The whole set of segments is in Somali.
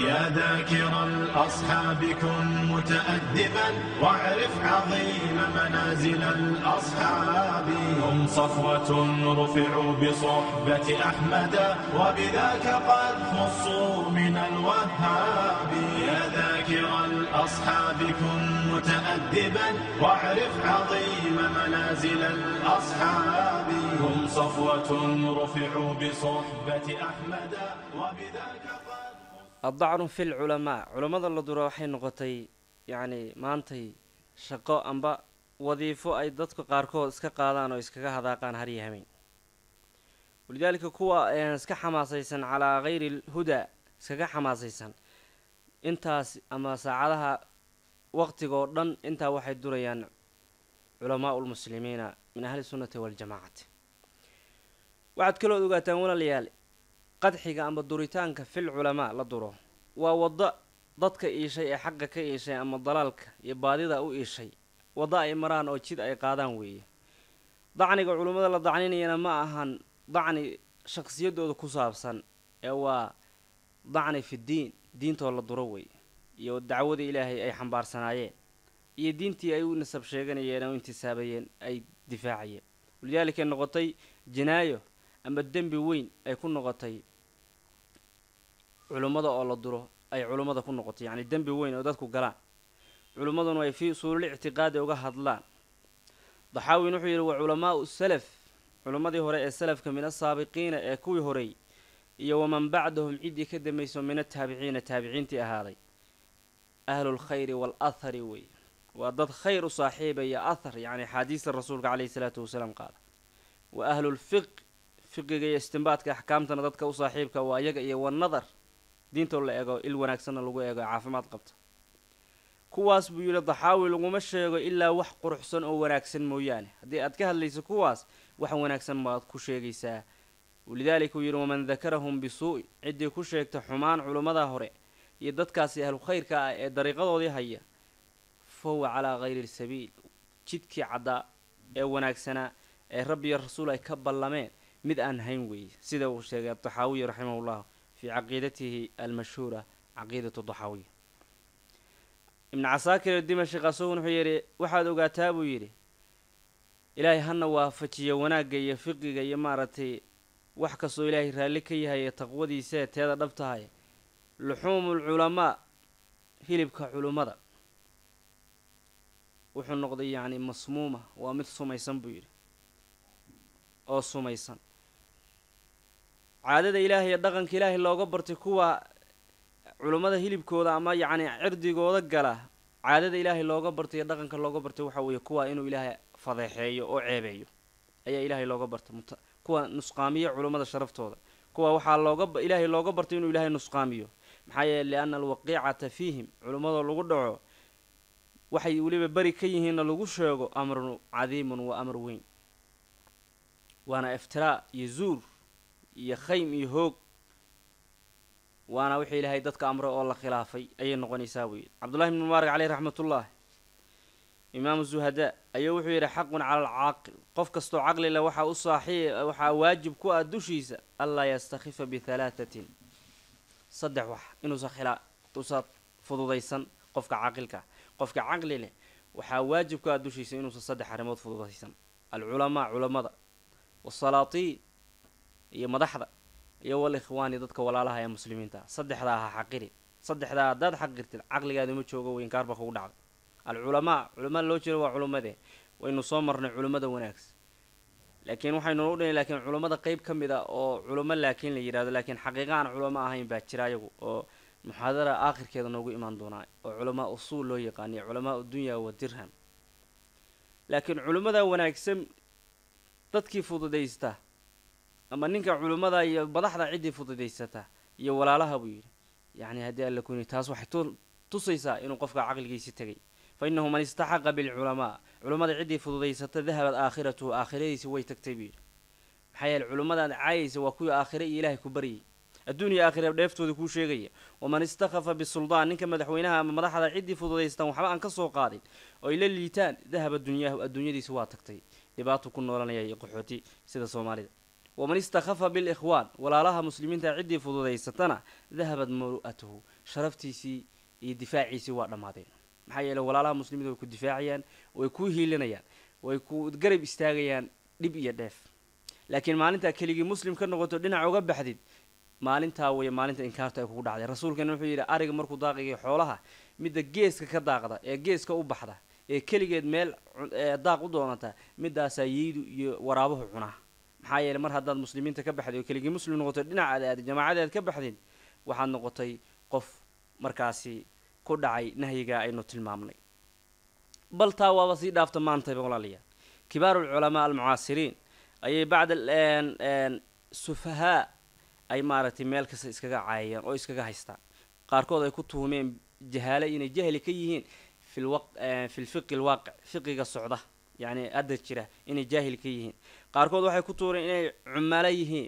يا ذاكر الأصحاب كن متأدبا واعرف عظيم منازل الأصحاب هم صفوة رفعوا بصحبة أحمد وبذاك قد خصوا من الوهاب يا ذاكر الأصحاب كن متأدبا واعرف عظيم منازل الأصحاب هم صفوة رفعوا بصحبة أحمد وبذاك قد addacnu fi lculamaa culammada la duro waxay noqotay yacni maantay shaqo amba wadiifo ay dadka qaarkood iska qaadaan oo iskaga hadaaqaan harya hameyn walidaalika kuwa iska xamaasaysan calaa kayri lhudaa iskaga xamaasaysan intaas ama saacadaha waqtigoo dhan intaa waxay durayaan culamaa lmuslimiina min ahli sunnati waaljamaacati waxaad kaloo ogaataan walaalayaal qadxiga ama duritaanka fil culamaa la duro waa waddo dadka iishay ee xaqa ka iishay ama dalaalka iyo baadida u iishay waddo ay maraan oo jid ay qaadaan weeye dacniga culimmada la dacninayana ma ahan dacni shakhsiyadooda ku saabsan ee waa dacni fidiin diintoo la duro wey iyo dacwada ilaahay ay xambaarsanaayeen iyo diintii ay u nasab sheeganayeen oo intisaabayeen ay difaacayeen walidaalikaay noqotay jinaayo ama dembi weyn ay ku noqotay culummada oo la duro ay culummada ku noqotay yacni dembi weyn oo dadku galaan culummaduna ay fii usuulil ictiqaadi uga hadlaan daxaawin wuxuu yidhi wa culamaau salaf culummadii hore ee salafka min asaabiqiina ee kuwii horey iyo waman bacdahum ciddii ka dambayso min ataabiciina taabiciintii ahaaday ahlulkhayri waalathari weeye waa dad khayr u saaxiibaya athar yacni axaadiista rasuulka caleyhi salaatu wasalaam qaada wa ahlulfiq fiqiga iyo istimbaadka axkaamtana dadka u saaxiibka waa iyaga iyo wanadar diintoo la eego il wanaagsanna lagu eego caafimaad qabta kuwaas buu yidhi daxaawi laguma sheego ilaa wax quruxsan oo wanaagsan mooyaane haddii aad ka hadlayso kuwaas wax wanaagsan maad ku sheegaysaa walidaalika uu yidhi waman dakarahum bisuu'i ciddii ku sheegta xumaan culimmadaa hore iyo dadkaasi ahlukhayrka ah ee dariiqadoodii haya fa huwa calaa hayri sabiil jidkii caddaa ee wanaagsanaa ee rabbi iyo rasuul ay ka ballameen mid aan hayn wey sida uu sheegay adaxaawiy raximahullah fii caqiidatihi almashhuura caqiidatu daxaawiya ibn casaakir dimashi qasugun wuxuu yidhi waxaad ogaataa buu yidhi ilaahay hana waafajiyo wanaagga iyo fiqiga iyo maaragtay wax kastoo ilaahay raalli ka yahay ee taqwadiisee teeda dhab tahay luxuumulculamaa hilibka culummada wuxuu noqday yacni masmuuma waa mid sumaysan buu yidhi oo sumaysan caadada ilaahay ee dhaqanka ilaahay looga bartay kuwa culummada hilibkooda ama yacni cirdigooda gala caadada ilaahay looga bartay ee dhaqanka looga bartay waxaa weeye kuwa inuu ilaahay fadeexeeyo oo ceebeeyo ayaa ilaahay looga bartay mut kuwa nusqaamiya culummada sharaftooda kuwa waxaa looga ilaahay looga bartay inuu ilaahay nusqaamiyo maxaa yeele lianna alwaqiicata fiihim culummadoo lagu dhaco waxay weliba beri ka yihiinna lagu sheego amrun cadiimun waa amar weyn waana iftiraa iyo zuur iyo khaym iyo hoog waana wixii ilaahay dadka amre oo la khilaafay ayay noqonaysaa weye cabdullahi ibnu mubaarak caleyh raxmatullaah imaamu zuhada ayuu wuxuu yidhi xaqun cala alcaaqil qof kastoo caqli leh waxaa u saaxii waxaa waajib ku ah dushiisa anlaa yastakhifa bithalaahatin saddex wax inuusa khilaa usa fududaysan qofka caqilka qofka caqli leh waxaa waajib ku ah dushiisa inuusa saddex arrimood fududaysan alculamaa culamada wasalaatiin iyo madaxda iyo wal ikhwaani dadka walaalaha ee muslimiinta saddexdaa ha xaqiri saddexdaa haddaad xaqirtid caqligaada ma joogo weynkaar baa kugu dhacday alculamaa culamaa loo jira waa culimmade waynu soo marnay culimmada wanaagsan laakiin waxaynu udhinay laakiin culummada qeyb ka mid a ah oo culummo laakiin la yidhahdo laakiin xaqiiqa aan culamo ahayn baa jira ayagu oo muxaadara aakhirkeeda noogu imaan doonaa oo culamaa usuul loo yaqaaniyo culamaa udunyaa wa dirham laakiin culimmada wanaagsan dadkii fududaysta ama ninka culummada iyo madaxda ciddii fududaysata iyo walaalaha buu yidhi yacni haddii alla kuni taas waxay tusaysaa inuu qofka caqligiisi tegay fa inahu man istaxaqa bilculamaa culummada ciddii fududaysata dahabad aakhiratuhu aakhiradiisi way tagtay buu yidhi maxaa yeele culummadan caayaysa waa kuwii aakhire iyo ilaahay ku baryay adduun iyo aakhira dheeftooda kuu sheegaya waman istakhafa bisuldaan ninka madaxweynaha ama madaxda ciddii fududaystaan waxba aan ka soo qaadin oy la liitaan dahaba dunyaahu adduunyadiisi waa tagtay dhibaatuu ku noolanaya iyo qaxooti sida soomaalida waman istakhafa bilikhwaan walaalaha muslimiinta ciddii fududaysatana dahabad maru'atuhu sharaftiisii iyo difaaciisii waa dhammaadeen maxaa yeele walaalaha muslimiinta way ku difaacayaan way ku hiilinayaan way ku garab istaagayaan dhib iyo dheef laakiin maalintaa keligii muslim ka noqoto dhinac uga baxdid maalintaa wey maalinta inkaarta ay kugu dhacday rasuulkeena wuxuu yidhi ariga markuu daaqigay xoolaha midda geeska ka daaqda ee geeska u baxda ee keligeed meel daaq u doonata midaasaa yeydu iyo waraabuhu cunaa maxaa yeele mar haddaad muslimiinta ka baxday oo keligii muslim noqotay dhinaca aad aaday jamaacadaad ka baxdeen waxaad noqotay qof markaasi ku dhacay nahyiga aynu tilmaamnay bal taa waaba sii dhaafta maantayba walaalayaal kibaarulculamaa almucaasiriin ayay bacd sufahaa ay maaragtay meel kasta iskaga caayayaan oo iskaga haystaan qaarkood ay ku tuhumeen jahaale inay jahli ka yihiin filfiqi lwaaqic fiqiga socda yani hadda jira inay jaahil ka yihiin qaarkood waxay ku tuureen inay cumaalo yihiin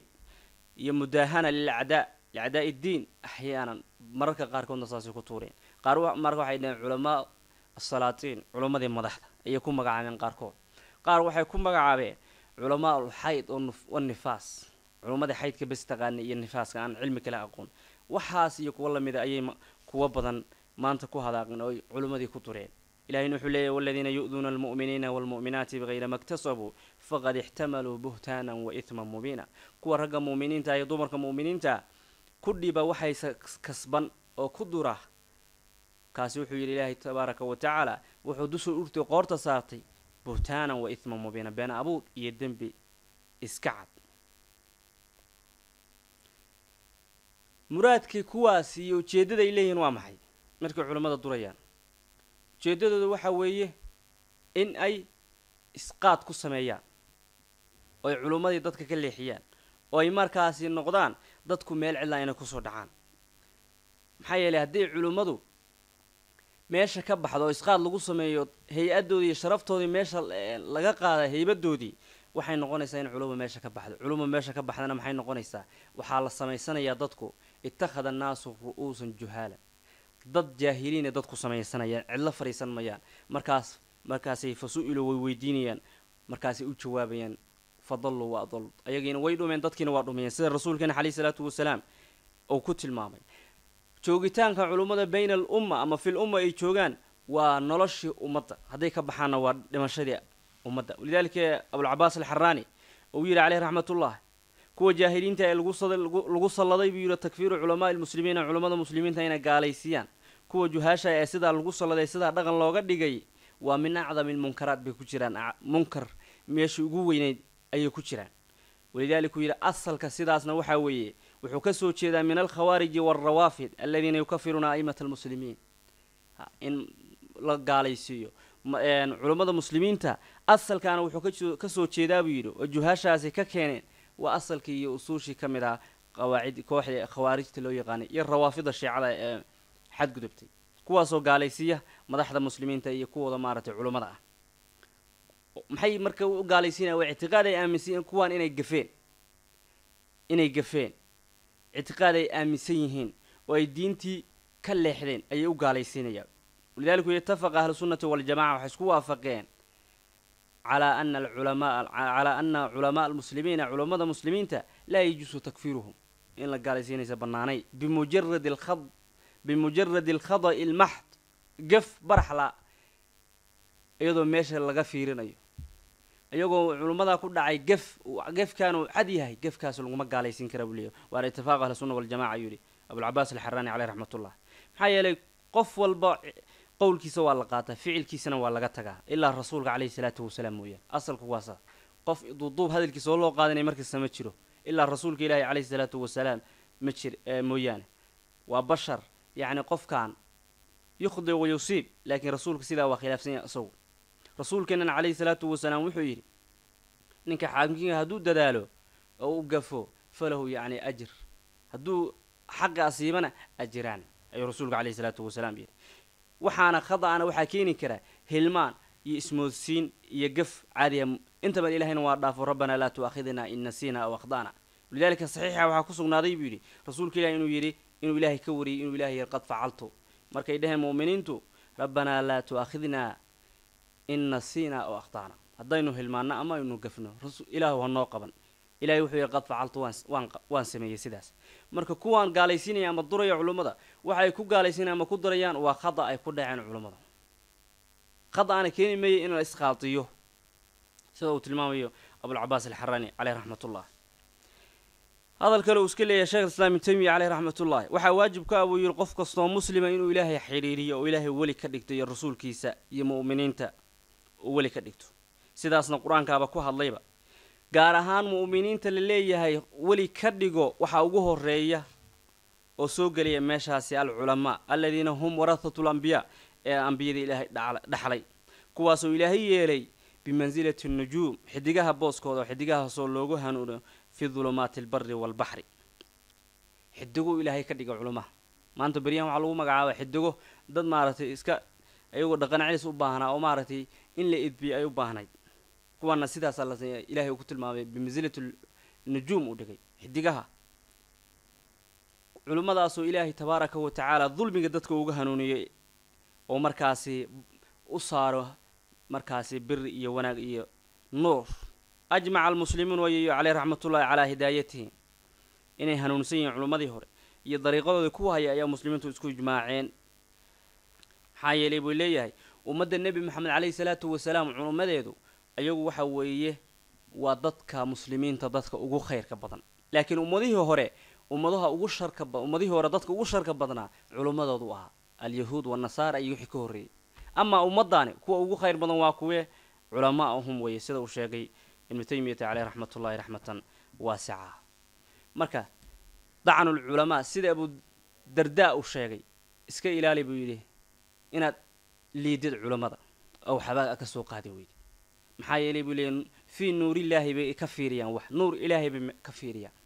iyo mudaahana lilacdaa licdaa iddiin axyaanan mararka qaarkoodna saasay ku tuureen qaar marka waxay dhaheen culamaa asalaatiin culammadii madaxda ayay ku magacaabeen qaarkood qaar waxay ku magacaabeen culamaa alxayd onifaas culammadii xaydka bes taqaanay iyo nifaaska aan cilmi kale aqoon waxaas iyo kuwo lamida ayay kuwo badan maanta ku hadaaqeen oo ay ku tureen ilahayna wuxuu leeyahy waladiina yu'duuna almu'miniina waalmu'minaati bikayri ma ktasabuu faqad ixtamaluu buhtaanan wa ihman mubiina kuwa ragga mu'miniinta iyo dumarka mu'miniinta ku dhiba waxay kasban oo ku dura kaasi wuxuu yidhi ilaahay tabaaraka wa tacaala wuxuu dusur urti qoorta saartay buhtaanan wa ihman mubiina been abuur iyo dembi iska cad muraadkii kuwaas iyo ujeeddada ay leeyihiin waa maxay markay culimmada durayaan ujeedadooda waxa weeye in ay isqaad ku sameeyaan ooy culummadii dadka ka leexiyaan oo ay markaasi noqdaan dadku meel cidla inay kusoo dhacaan maxaa yeeley haddii culummadu meesha ka baxdo oo isqaad lagu sameeyo hay-addoodii iyo sharaftoodii meesha eh, laga qaada heybadoodii waxay noqonaysaa in culumu meesha ka baxdo culumu meesha ka baxdana maxay noqonaysaa waxaa la samaysanayaa dadku ittakhada annaasu uusan juhaalan dad jaahiliin ee dadku samaysanayaan cidlo fadhiisan mayaan markaas markaasay fasu-ilo way weydiinayaan markaasay u jawaabayaan fadalluu waa adallu ayagiina way dhumeen dadkiina waa dhumiyeen sida rasuulkeena caleyhi salaatu wasalaam uu ku tilmaamay joogitaanka culummada bayna al umma ama fil umma ay joogaan waa noloshii ummadda hadday ka baxaanna waa dhimashadii ummadda walidaalika abulcabaas alxaraani uu yidhi caleyh raxmatullah kuwa jaahiliinta ee lagu salladay buu yidhi takfiiru culamaa lmuslimiina culammada muslimiinta inay gaalaysiiyaan kuwa juhaasha ah ee sidaa lagu salladay sidaa dhaqan looga dhigay waa min acdami lmunkaraat bay ku jiraan munkar meesha ugu weyneyd ayay ku jiraan walidaalika uu yidhi asalka sidaasna waxaa weeye wuxuu ka soo jeedaa min alkhawaariji walrawaafid aladiina yukafiruuna a'imata almuslimiin in la gaalaysiiyo culammada muslimiinta asalkaana wuxuu kasoo jeedaa buu yidhi oo juhaashaasi ka keeneen waa asalkii iyo usuushii ka mid ah qawaacid kooxda khawaarijta loo yaqaanay iyo rawaafida shiicada ee xadgudubtay kuwaasoo gaalaysiiya madaxda muslimiinta iyo kuwooda maaragtay culummada ah maxay marka u gaalaysiinaya waa ictiqaad ay aaminsan kuwaan inay gafeen inay gafeen ictiqaad ay aaminsan yihiin oo ay diintii ka leexdeen ayay u gaalaysiinayaan walidalika itafaqa ahlusunnati waljamaca waxay isku waafaqeen calaa ana culamaa almuslimiina culammada muslimiinta laa yajuusu takfiiruhum in la gaalaysiinaysa bannaanay bimujaradi alkhada'i almaxd gef baraxla iyadoo meesha laga fiirinayo iyagoo culummadaa ku dhacay gef gefkaanu cad yahay gefkaas laguma gaalaysiin kara buu leeyahy waana itifaaq ahli sunna waljamaca yuu yihi abulcabaas alxaraani caleyh raxmat ullah maxaa yeelay qof walba qowlkiisa waa la qaataa ficilkiisana waa laga tagaa ilaa rasuulka caleyhi salaatu wasalaam mooyaan asalku waasa qof duuduub hadalkiisa oo loo qaadanaya markasta ma jiro ilaa rasuulka ilaahay caleyhi salaatu wasalaam ma jir eh, mooyaane waa bashar yacni qofkan yukhdi wa yusiib laakiin rasuulka sidaa waa khilaafsan yahay isagu rasuulkeenana caleyhi salaatu wasalaam wuxuu yidhi ninka xaakimkiinka hadduu dadaalo oo u gafo falahu yacni ajir hadduu xaqaasiibana ajiraan ayuu rasuulka caleyhi salaatu wasalaam yidhi waxaana khada'ana waxaa keeni kara hilmaan iyo ismoodsiin iyo gaf caadiya ah. inta bal ilahayna waa dhaafo rabbanaa laa tu'aakhidna in nasiina aw akhda'na walidaalika saxiixa waxaa ku sugnaaday buu yidhi rasuulka ilahi inuu yidhi inuu ilaahay ka wariyay inuu ilahay qad facaltu markay dhaheen mu'miniintu rabbanaa laa tu'aakhidna in nasiina aw akhda'na haddaynu hilmaanno ama aynu gafno ilaahu ha noo qaban ilahay wuxuu yidhi qad facaltu waan sameeyey sidaas marka kuwaan gaalaysiinaya ama duraya culummada waxa ay ku gaalaysanyan ama ku darayaan waa khada ay ku dhaceen culammada khada aana keeni meeyay in la isqaadiyo sida uu tilmaamayo abulcabaas alxaraani caleyh raxmatullah hadal kale uu iska leeyahay shekh alislaam ibn taymiya caleyh raxmatullahi waxaa waajib ka ah buu yidhi qof kastoo muslima inuu ilaahay xidhiiriyo oo ilaahay weli ka dhigto iyo rasuulkiisa iyo mu'miniinta uu weli ka dhigto sidaasna qur-aankaaba ku hadlayba gaar ahaan mu'miniinta la leeyahay weli ka dhigo waxaa ugu horeeya oo soo gelaya meeshaasi alculamaa aladiina hum warahatu lambiyaa ee ambiyada ilaahay dhaxlay kuwaasoo ilaahay yeelay bimansilati nujuum xidigaha booskooda oo xidigahaasoo loogu hanuuno fii dulumaati albari walbaxri xidiguu ilaahay ka dhiga culumaha maanta beryahan waxaa lagu magacaaba xidigo dad maaragtay iska iyagoo dhaqan celis u baahnaa oo maaragtay in la idbiyo ay u baahnayd kuwaana sidaasaa la ilahay uu ku tilmaamay bimansilati nujuum uu dhigay xidigaha culimmadaasoo ilaahay tabaaraka wa tacaala dulmiga dadka uga hanuuniyey oo markaasi u saaro markaasi biri iyo wanaag iyo nuur ajmaca almuslimuun wayayo caleyh raxmatullaahi calaa hidaayatihi inay hanuunsan yihiin culimmadii hore iyo dariiqadoodii ku haya ayaa muslimiintu isku ijmaaceen maxaa yeelay buu leeyahay ummadda nebi maxamed caleyhi salaatu wasalaam culimmadeedu iyagu waxa weeye waa dadka muslimiinta dadka ugu khayrka badan laakiin ummadihii hore ummadaha ugu sharka ummadihii hore dadka ugu sharka badnaa culimmadoodu ahaa alyahuud wanasaara iyo wixii ka horreeyey amaa ummaddaani kuwa ugu khayr badan waa kuwee culamaa'ahum weeye sida uu sheegay ibnu taymiyata caleyh raxmatullaahi raxmatan waasica marka dacnulculamaa sida abu dardaa u sheegay iska ilaali buu yidhi inaad liidid culammada ow xabaaga ka soo qaadi weydi maxaa yeelay buu leeyay fii nuurillaahi bay ka fiiriyaan wax nuur ilaahay bay ka fiiriyaan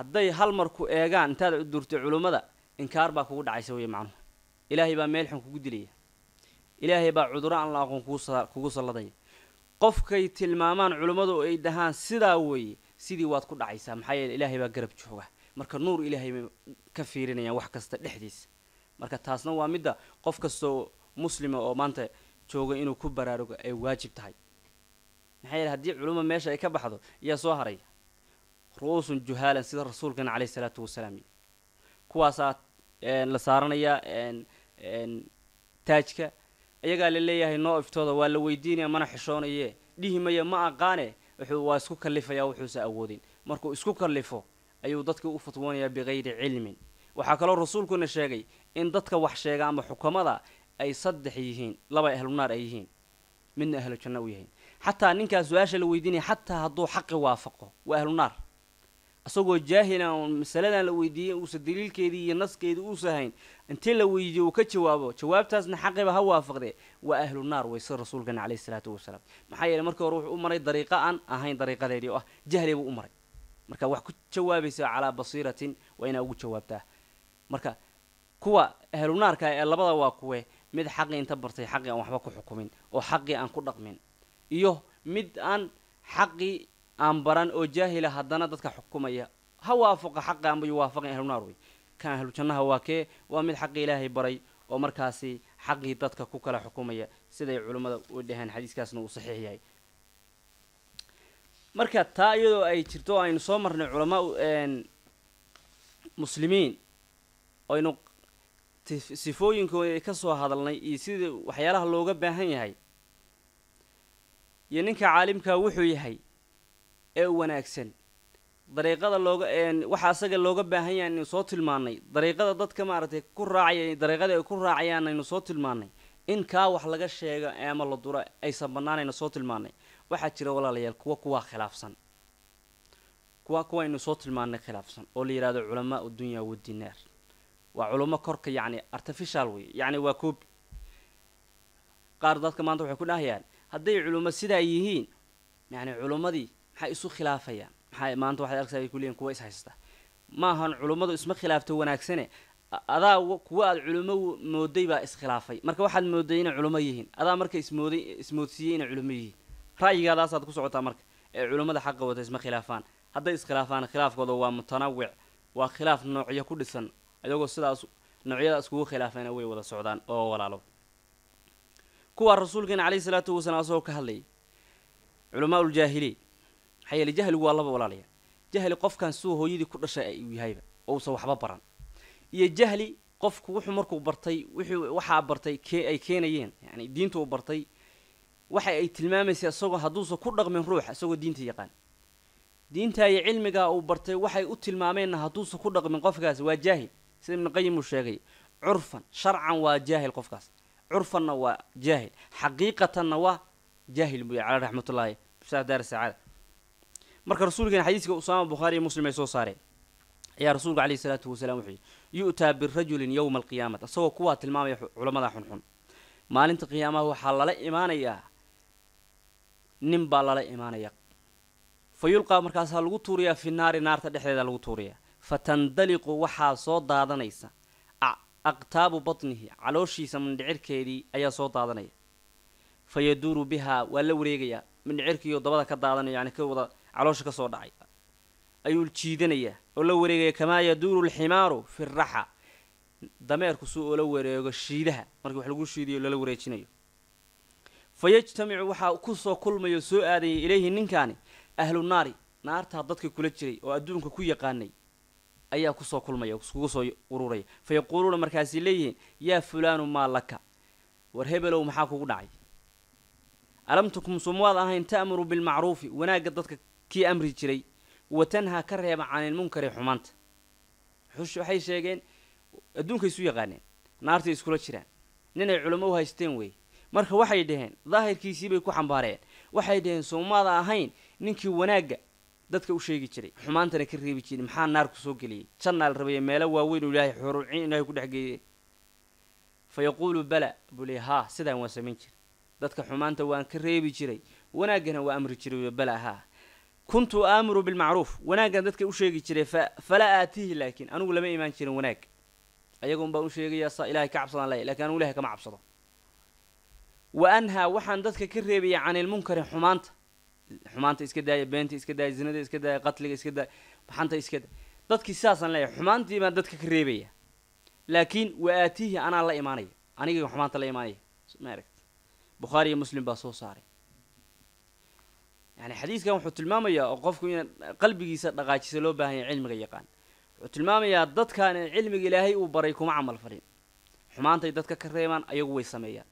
hadday hal mar ku eegaan intaad u durtay culummada inkaar baa kugu dhacaysa wey macnuhu ilaahay baa meel xun kugu dilaya ilaahay baa cuduro aan la aqoon kugu salladaya qofkay tilmaamaan culummadu oo ay dhahaan sidaa weeye sidii waad ku dhacaysaa maxaa yeele ilaahay baa garab jooga marka nuur ilaahay bay ka fiirinayaan wax kasta dhexdiisa marka taasna waa midda qof kastoo muslima oo maanta jooga inuu ku baraarugo ay waajib tahay maxaa yeele haddii culummo meesha ay ka baxdo iyaa soo haraya ru-uusun juhaalan sida rasuulkana caleyhi salaatu wasalaam kuwaasaa la saaranayaa taajka iyagaa la leeyahay noo iftooda waa la weydiinaya mana xishoonaye dhihimaya ma aqaane wuxuu waa isku kallifayaa wuxuuse awoodin markuu isku kallifo ayuu dadka u fatwoonayaa bikayri cilmin waxaa kaloo rasuulkuna sheegay in dadka wax sheega ama xukamada ay saddex yihiin laba ahlunaar ay yihiin midna ahlujanna u yahayn xataa ninkaa su-aasha la weydiinaya xataa hadduu xaqi waafaqo waa ahlunaar isagoo jaahila masaladan la weydiiyey uusa daliilkeedii iyo naskeedii uusa hayn intii la weydiiyo uu ka jawaabo jawaabtaasna xaqiba ha waafaqdee waa ahlu naar wayse rasuulkana caleyhi isalaatu wasalaam maxaa yeele markii hore wuxuu u maray dariiqo aan ahayn dariiqadeedii oo ah jahli buu u maray marka wax ku jawaabaysa calaa basiiratin waa inaa ugu jawaabtaa marka kuwa ahlu naarka ee labada waa kuwe mid xaqii inta bartay xaqii aan waxba ku xukumin oo xaqii aan ku dhaqmin iyo mid aan xaqii aan baran oo jaahila ah haddana dadka xukumaya ha waafaqa xaqa anba yuwaafaqan ahlunaar wey kan jannaha waa kee waa mid xaqii ilaahay baray oo markaasi xaqii dadka ku kala xukumaya siday culimmada u dhaheen xadiiskaasna uu saxiix yahay marka taa iyadoo ay jirto o aynu soo marnay culamaa muslimiin aynu sifooyinkooda ka soo hadalnay iyo sidii waxyaalaha looga baahan yahay iyo ninka caalimka wuxuu yahay ee wanaagsan dariiqada looga waxaa asaga looga baahan yahay aynu soo tilmaanay dariiqada dadka maaragtay ku raacaya dariiqada ay ku raacayaan aynu soo tilmaanay in kaa wax laga sheego ama la duro aysan bannaan aynu soo tilmaanay waxaa jira walaalayaal kuwa kuwaa khilaafsan kuwa kuwaynu soo tilmaanay khilaafsan oo la yidhahdo culamaa dunya wadinaar waa culamo korka yacni artificial wey yacni waa koobi qaar dadka maanta waxay ku dhahayaan hadday culummo sidaa yihiin yacni culummadii maxaa isu khilaafaya maxaa maanta waxaad arkaysaa kulliyan kuwa ishaysta maahan culummadu isma khilaafta wanaagsane adaa kuwa aad culummo mooday baa iskhilaafay marka waxaad mooday inay culummo yihiin adaa marka ismooday ismoodsiiyey inay culummo yihiin ra'yigaadaasaad ku socotaa marka ee culummada xaqa wata isma khilaafaan hadday iskhilaafaan khilaafkooda waa mutanawic waa khilaaf noocyo ku dhisan iyagoo sidaas noocyadaas iskugu khilaafayna way wada socdaan oo walaalo kuwaa rasuulkeena caleyhi salaatu wasalaam asagoo ka hadlayay culamaauuljaahiliy maxaa yeele waa laba walaalaya jahli qofkan suu hooyadii ku dhashay uu yahayba ousan waxba baran iyo jahli qofku wuxuu markuu bartay wuxuu waxaa bartay ay keenayeen yani diinta uu bartay waxa ay tilmaamaysa isagoo hadduusan ku dhaqmin ruux isagoo diinta yaqaan diinta iyo cilmigaa uu bartay waxay u tilmaameenna hadduusan ku dhaqmin qofkaas waa jaahil sida ibnuqayim uu sheegay curfan sharcan waa jaahil qofkaas curfanna waa jaahil xaqiiqatanna waa jaahil bu cala raxmatullaahi musaah daar sacaada marka rasuulkeena xadiiska usaama bukhaari iyo muslim ay soo saareen ayaa rasuulka caleyhi salaatu wasalaam wuxuu yihi yu'taa birajulin yowma alqiyaamati isagoo kuwaa tilmaamaya culamada xunxun maalinta qiyaamaha waxaa lala imaanayaa nin baa lala imaanaya fa yulqaa markaasaa lagu tuuriyaa fi naari naarta dhexdeeda lagu tuuriyaa fatandaliqu waxaa soo daadanaysa aqtaabu batnihi calooshiisa mindhicirkeedii ayaa soo daadanaya fa yaduuru bihaa waa la wareegayaa mindhicirkiiyo dabada ka daadanaya yani ka wada caloosha ka soo dhacay ayuu jiidanayaa oo la wareegaya kamaa yaduuru alximaaru fi raxa dameerku suu oola wareego shiidaha markii wax lagu shiidayo lala wareejinayo fa yajtamicu waxaa ku soo kulmaya oo soo aadayay ilayhi ninkaani ahlu naari naartaa dadka kula jiray oo adduunka ku yaqaanay ayaa kusoo kulmaya iskugu soo ururaya fa yaquuluuna markaasay leeyihiin yaa fulaanu maa laka war hebelow maxaa kugu dhacay alam tukum sumuwaad ahayn ta'muru bilmacruufi wanaagga dadka kii amri jiray watanhaa ka reeba canilmunkari xumaanta waxay sheegeen adduunkay isu yaqaaneen naartay iskula jiraan ninay culamo u haysteen weeye marka waxay dhaheen daahirkiisiibay ku xambaareen waxay dhaheen soomaada ahayn ninkii wanaagga dadka u sheegi jiray xumaantana ka reebi jiray maxaa naar kusoo geliyey jannaa la meelo waaweyn oo ilaahay xoorucin ilaahay ku dhexgeeyey fa yaquulu bala buu leey haa sidaan waan samayn jiray dadka xumaanta waan ka reebi jiray wanaaggana waa amri jiray bala haa kuntu aamuru bilmacruuf wanaaggan dadka u sheegi jiray falaa aatihi laakiin anigu lama imaan jirin wanaag ayagun baan u sheegayaa saa ilahay ka cabsadaan laya lakin anugu ilahay kama cabsado wa anhaa waxaan dadka ka reebaya can ilmunkari xumaanta xumaanta iska daaya beenta iska daaya zinada iska daaya qatliga iska daaya baxanta iska daaya dadkii sidaasaan leeyahay xumaantii baan dadka ka reebaya laakiin wa aatihi anaa la imaanaya anigay xumaanta la imaanaya ma aragt bukhaari iyo muslim baa soo saaray yani xadiidkan wuxuu tilmaamayaa oo qofku in qalbigiisa dhaqaajisa loo baahan yahay cilmiga yaqaan wuxuu tilmaamayaa dadkan cilmiga ilaahay uu baray kuma camal falin xumaantay dadka ka reebaan ayagu way sameeyaan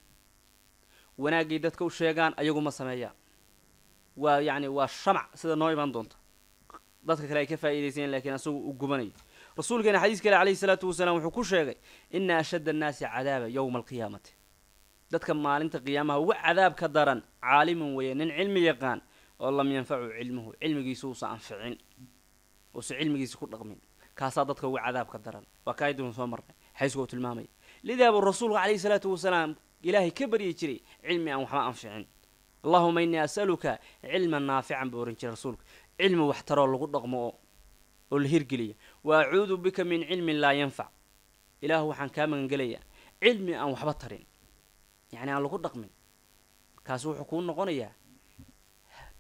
wanaagay dadka u sheegaan ayaguma sameeyaan waa yani waa shamac sida noo iman doonta dadka kale ay ka faa'iidaysayan lakiin asagu u gubanayo rasuulkeena xadiis kale calayhi salaatu wasalaam wuxuu ku sheegay ina ashadda annaasi cadaaba yowma alqiyaamati dadka maalinta qiyaamaha ugu cadaab ka daran caalimun weeye nin cilmi yaqaan oo lam yanfacu cilmuhu cilmigiisu uusan anficin uusan cilmigiisa ku dhaqmin kaasaa dadka uga cadaabka daran waa kaayaduna soo marnay xaysku oo tilmaamaya lidaa buu rasuulku calayhi salaatu wasalaam ilaahay ka baryi jiray cilmi aan waxba anficin allahuma innii as'aluka cilman naafican buu ohan jiray rasuulka cilmi waxtaroo lagu dhaqmo oo oo la hirgeliya wa acuudu bika min cilmin laa yanfac ilaahu waxaan kaa magangelayaa cilmi aan waxba tarin yacni aan lagu dhaqmin kaas wuxuu kuu noqonayaa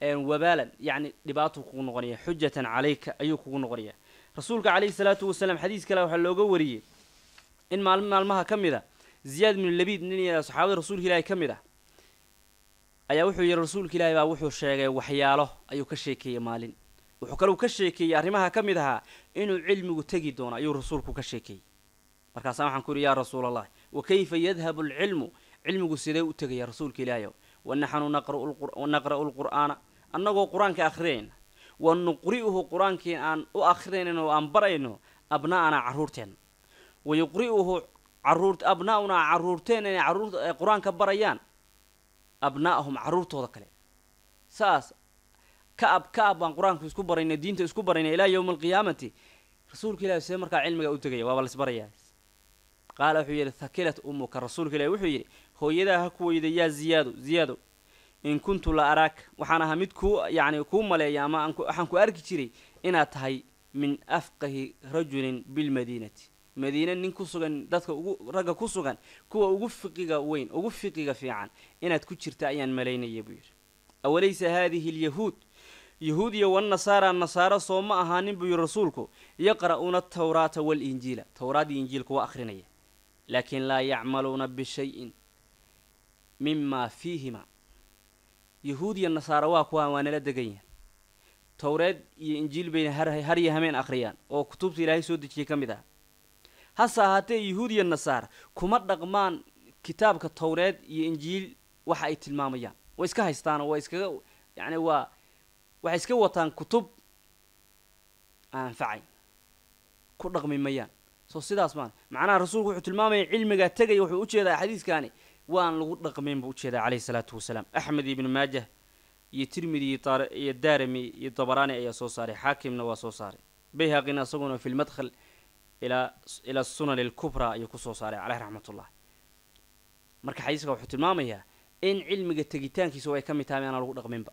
wabaalan yani dhibaatuu kugu noqonaya xujatan calayka ayuu kugu noqonaya rasuulka caleyhi salaatu wasalaam xadiis kale waxaa looga wariyey in maalmi maalmaha ka mid a ziyaad binu labiid nin saxaabada rasuulka ilaahi ka mid ah ayaa wuxuu yihi rasuulka ilaahi baa wuxuu sheegay waxyaalo ayuu ka sheekeeyey maalin wuxuu kaleu ka sheekeeyey arrimaha ka mid ahaa inuu cilmigu tegi doono ayuu rasuulku ka sheekeeyey markaasa waxaan ku yidhi yaa rasuul allah wa kayfa yadhabu alcilmu cilmigu sidee u tegaya rasuulka ilaahi wanaxnu naqra'u lqur'aana annagoo qur-aanka akhriyayna wa nuqri'uhu qur-aankii aan u akhrinayn oo aan barayno abna'anaa carruurteenna wa yuqri'uhu abna'unaa caruurteena inay eh, qur-aanka barayaan abna'ahum caruurtooda kale saas kaab kaab baan qur-aanka isku barayna diinta isku barayna ilaa yowma alqiyaamati rasuulka ilahi see markaa cilmiga u degaya waaba la isbarayaa qaala wuxuu yidhi hakilat ummuka rasuulka ilahi wuxuu yidhi hooyadaa ha ku weyda yaa ziyaado ziyaado in kuntu la araaka waxaan ahaa mid kuu yacni kuu maleeya ama waxaan ku arki jiray inaad tahay min afqahi rajulin bilmadiinati madiina nin ku sugan dadka ugu ragga ku sugan kuwa ugu fiqiga weyn ugu fiqiga fiican inaad ku jirta ayaan malaynaya buu yidhi awalaysa haadihi alyahuud yahuud iyo wanasaara nasaaro soo ma ahaa nin buu yidhi rasuulku yaqra'uuna atawraata waalinjiila tawraad iyo injiilku waa akhrinaya laakiin laa yacmaluuna bishayin mimaa fiihima yahuud iyo waa kuwaan waa nala degan yahan towreed iyo injiil bayna haryo hameen akhriyaan oo kutubta ilaahay soo dejiyey ka mid ah hase ahaatee yahuud iyo nasaar kuma dhaqmaan kitaabka towreed iyo injiil waxa ay tilmaamayaan way iska haystaanoo waa iskaga yani waa waxay iska wataan kutub aanfacay ku dhaqmi mayaan soo sidaas maan macnaha rasuulku wuxuu tilmaamaya cilmigaa tegaya wuxuu u jeedaa xadiiskaani waan lagu dhaqmayn buu ujeedaa caleyhi salaatu wasalaam axmed ibnu maajah iyo tirmidi iyo daarimi iyo dabaraani ayaa soo saaray xaakimna waa soo saaray bayhaqina isaguna fi lmadkhal ilaa sunan alkubraa ayuu kusoo saaray caleyh raxmatullah marka xadiiska wuxuu tilmaamayaa in cilmiga tegitaankiisa ay ka mid tahay aanaa lagu dhaqminba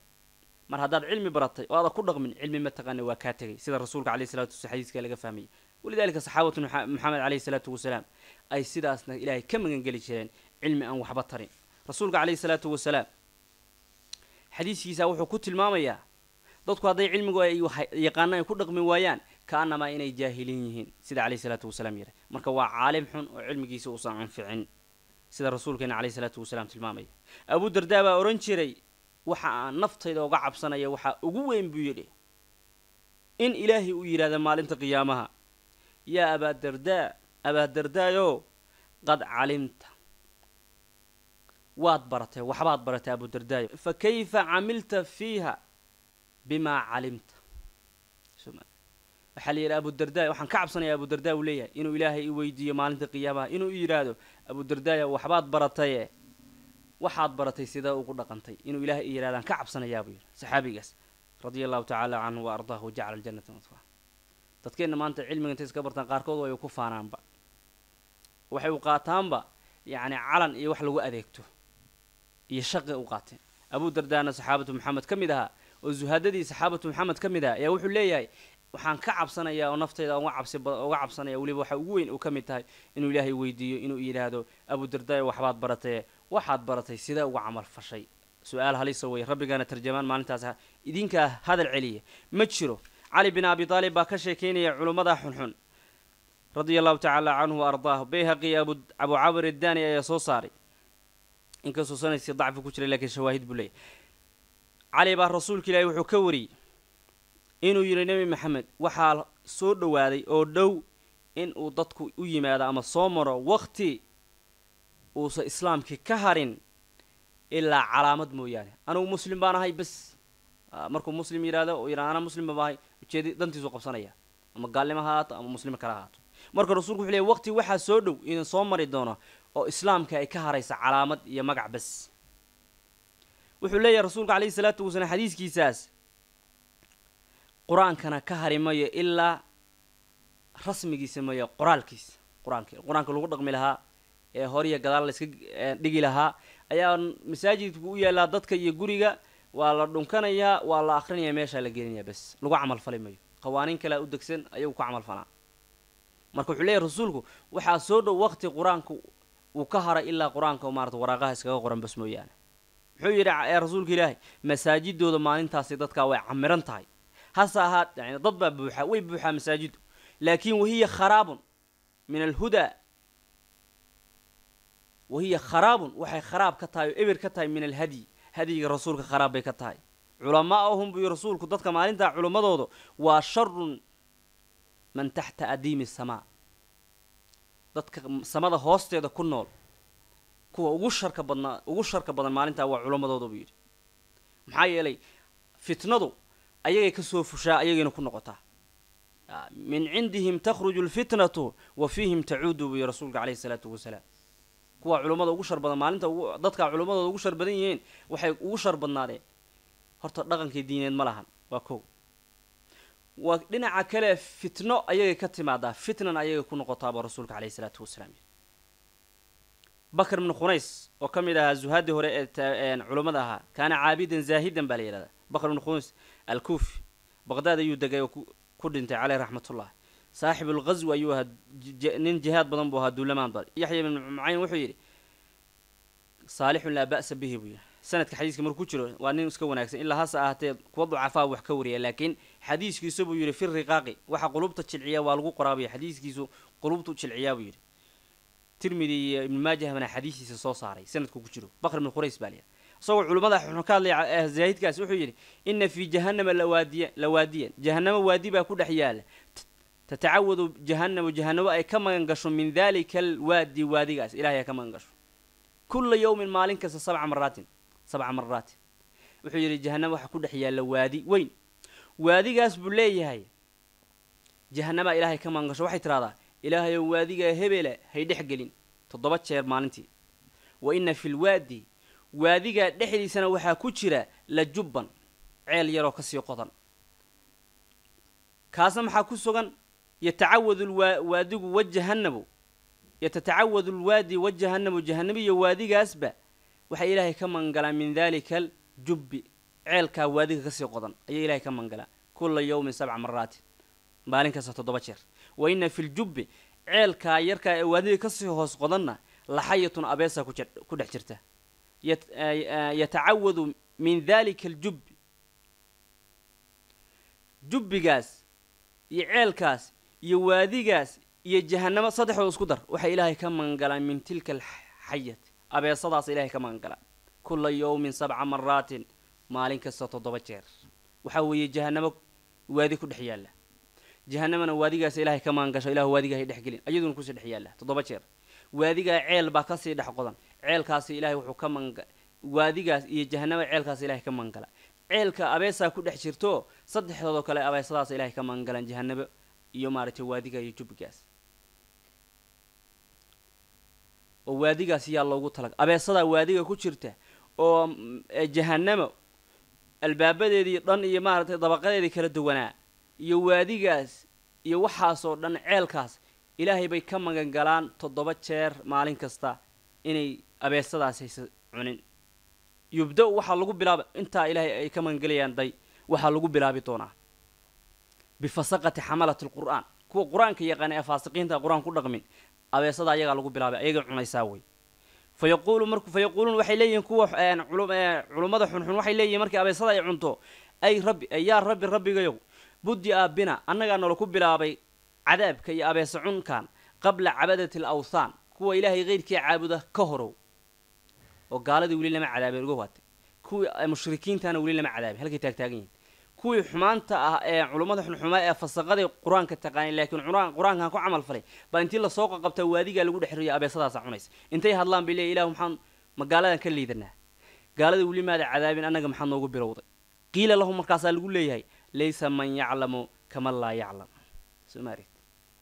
mar haddaad cilmi baratay oo aada ku dhaqmin cilmi ma taqaana waa kaa tegay sida rasuulka aleyh salatu waslam xadiiska laga fahmayay walidalika saxaabatu maxamed caleyhi salaatu wasalaam ay sidaasna ilaahay ka magangeli jireen cilmi aan waxba tarin rasuulka caleyhi salaatu wasalaam xadiiskiisa wuxuu ku tilmaamayaa dadku hadday cilmigu ay yaqaana ay ku dhaqmi waayaan kaanamaa inay jaahiliin yihiin sida caleyhi salaatu wasalaam yidhay marka waa caalim xun oo cilmigiisa uusan anficin sida rasuulkeena caleyhi salaatu wasalaam tilmaamaya abu dardaa baa odhan jiray waxa aan naftayda uga cabsanaya waxaa ugu weyn buu yidhi in ilaahay uu yidhahda maalinta qiyaamaha yaa abaa dardaa abaa abaadardaayoo qad calimta waad baratay waxbaad baratay abudardaayo fa kayfa camilta fiiha bimaa calimta waxaa la abu abudardaaya waxaan ka cabsanaya abu abudardaaya uu leeyahay inuu ilaahay i weydiiyo maalinta qiyaamaha inuu i yidhaahdo abudardaaya waxbaad barataye waxaad baratay sidaa ugu dhaqantay inuu ilaahay i yidhahdo ka cabsanayaa buu yidhi saxaabigaas radi allahu tacaala canhu wa ardaahu jacala aljanata madfaa dadkeenna maanta cilmiga intay iska bartaan qaarkood way ku faanaanba waxay u qaataanba yacni calan iyo wax lagu adeegto iyo shaqi u qaatee abu dardaana saxaabatu maxamed ka mid ahaa oo zuhaadadii saxaabatu maxamed ka mid aha ayaa wuxuu leeyahay waxaan ka cabsanayaa oo naftayda uga cabsi uga cabsanaya weliba waxa ugu weyn uu ka mid tahay inuu ilaahay weydiiyo inuu yidhaahdo abudardaayo waxbaad baratee waxaad baratay sidaa uga camal fashay su-aal halisa weeye rabbigana tarjamaan maalintaas idinkaa hadal celiya ma jiro cali bin abi taalib baa ka sheekeynaya culummada xunxun radia allahu tacaala canhu wa ardaah bayhaqi abu cabir addaani ayaa soo saaray inkastoo sanadkii dacfi ku jiray lakiin shawaahid buu leeyahy cali baa rasuulka ilaahi wuxuu ka wariyey inuu yidhi nebi maxamed waxaa soo dhowaaday oo dhow in uu dadku u yimaado ama soo maro waqti uusan islaamkii ka harin ilaa calaamad mooyaane anugu muslim baan ahay bes ah, markuu muslim yidhahdo u yidhaa anaa muslim baan ujeedi dantiisu qabsanaya ama gaalnimo ha ahaato ama muslim kale ahaato marka rasuulku wuxu leey waqti waxaa soo dhow idin soo mari doono oo islaamka ay ka haraysa calaamad iyo magac bas wuxuu leeyahay rasuulka calayhi salaatu wasalam xadiiskiisaas qur-aankana ka hari mayo ilaa rasmigiisa mayo qoraalkiisa qur-aanka qur-aanka lagu dhaqmi lahaa ee horiyo gadaal layska dhigi lahaa ayaa masaajidku u yaallaa dadka iyo guriga waa la dhunkanayaa waa la akrinaya meeshaa la gelinayaa bes lagu camal falay mayo qawaaniin kalea u degsan ayagu ku camal falaa marka wuxuu leeyahay rasuulku waxaa soo dhow waqti qur-aanku wuu ka haray ilaa qur-aanka maarata waraaqaha iskaga qoran bas mooyaane muxuu yidhi rasuulka ilaahay masaajidooda maalintaasi dadkaa way camiran tahay hase ahaa yani dad baa buuxa way buuxaa masaajiddu laakiin wahiya kharaabun min alhudaa wahiya kharaabun waxay kharaab ka tahay oo eber ka tahay min alhadyi hadyiga rasuulka kharaab bay ka tahay culamaa'ahum buu rasuulku dadka maalintaa culimmadooda waa sharun man taxta adiimi samaa dadka samada hoosteeda ku nool kuwa ugu sharka badnaa ugu sharka badan maalintaa waa culammadooda buu yidhi maxaa yeelay fitnadu ayagay kasoo fushaa ayagayna ku noqotaa min cindihim takhruju lfitnatu wa fiihim tacuudu buu yidhi rasuulka caleyhi salaatu wasalaam kuwa culummada ugu shar badan maalinta ugu dadka culummadooda ugu shar badan yihiin waxay ugu shar badnaadeen horta dhaqankii diineed ma lahan waa kow waa dhinaca kale fitno ayagay ka timaadaa fitnan ayagay ku noqotaaba rasuulka caleyhi isalaatu wasalaam bakr bn khunays oo ka mid ahaa zuhaadi hore ee culummada ahaa kaana caabidan zaahidan baa la yidhahdaa bakr bn khunays alkuufi baqdaad ayuu degay oo ku dhintay caleyh raxmatullah saaxib ulghazwi ayuu ahaa nin jihaad badan buu ahaa duulamaan badan yaxya ibnu mucayn wuxuu yidhi saalixun laa ba'sa bihi buu yidhi sanadka xadiiska markuu jiro waa nin iska wanaagsan ilaa hase ahaatee kuwa ducafaa wax ka wariya laakiin xadiiskiisu buu yidhi fi riqaaqi waxa qulubta jilciya waa lagu qoraabaya xadiiskiisu qulubtu jilciyaa buu yidhi tirmidi iyo ibnu maajah bana xadiisiisa soo saaray sanadku ku jiro bakr ibnu qurays baa liyaa isagoo culimmada wuxuu ka hadlay zaahidkaas wuxuu yidhi ina fii jahannama lawaadiya lawaadiyan jahannama waadi baa ku dhex yaala tatacawadu jahannama jahannamo ay ka magan gasho min dalika alwaadi waadigaas ilahay ay ka magan gasho kula yowmin maalin kasta sabca maraatin sabca maraatin wuxuu yidhi jahannama waxa ku dhex yaala waadi weyn waadigaas buu leeyahay jahanabaa ilaahay ka maangasho waxay tidhahdaa ilaahayow waadigaa hebela hay dhex gelin toddoba jeer maalintii wa inna waadi waadigaa dhexdiisana waxaa ku jira la jubban ceel yaroo kasii qodan kaasna maxaa ku sugan yatacawadu waadigu wajahanabu yatatacawadu lwaadi wajahanabu jahanabiyo waadigaasba waxay ilaahay ka mangalaa min dalika aljubbi ceelkaa waadiga kasii qodan ayaa ilahay ka mangalaa kulla yawmin sabca maraatin maalin kasta toddoba jeer wa ina fi ljubbi ceelkaa yarkaa ee waadiga kasii hoos qodanna laxayatun abeesa ku dhex jirta yatacawadu min dalika aljubbi jubbigaas iyo ceelkaas iyo waadigaas iyo jahanamo saddexood isku dar waxay ilaahay ka magangalaa min tilka alxayat abeesadaas ilaahay ka magangalaa kulla yawmin sabca maraatin maalin kasta toddoba jeer waxa weeye jahanamo waadi ku dhex yaalla jahanamana waadigaas ilahay ka maangasho ilah waadigahay dhexgelin ayaduna kusii dhex yaalla toddoba jeer waadigaa ceel baa kasii dhex qodan ceelkaasi ilahay wuxuu ka manga waadigaas iyo jahanama ceelkaas ilahay ka mangala ceelka abeesaa ku dhex jirto saddexdoodoo kale abeesadaas ilahay ka maangalaan jahanabo iyo maaragtay waadiga iyo jubigaas oo waadigaas yaa loogu talaga abeesada waadiga ku jirta oo mm, jahanamo albaabadeedii dhan iyo maaragtay dabaqadeedii kala duwanaa iyo waadigaas iyo waxaasoo dhan ceelkaas ilaahay bay ka magangalaan toddoba jeer maalin kasta inay abeesadaas haysa cunin yubda waxaa lagu bilaaba intaa ilaahay ay ka magangelayaan day waxaa lagu bilaabi doonaa bifasaqati xamalati alqur'aan kuwa qur-aanka yaqaana ee faasiqiinta qur-aan ku dhaqmin abeesada ayagaa lagu bilaabay ayaga cunaysaa wey فيقول مركو فيقولون وحي لي كو ان آه، علوم آه، علوم مدح حن وحي لي مركي ابي صدا يعنتو اي ربي يا ربي ربي غيو بودي ابنا انغا نلو كو بلاباي عذاب كي ابي سعون كان قبل عبده الاوثان كو الهي غير كي عابده كهرو وقالوا ولي لما عذاب الغوات كو المشركين تانا ولي لما عذاب هلكي تاك تاكين kuwii xumaanta ah ee culummada xunxuma ee fasaqaday qur-aanka taqaanay laakiin qur-aankan ku camal falay baa intii lasoo qaqabtaa waadigaa lagu dhex riyo abeesadaasa cunaysa intay hadlaan bay leey ilahu maxaan magaaladan ka liidanaa gaalada weli maada cadaabin annaga maxaa noogu bilowday qiila lahu markaasaa lagu leeyahay laysa man yaclamu kaman laa yaclam somaali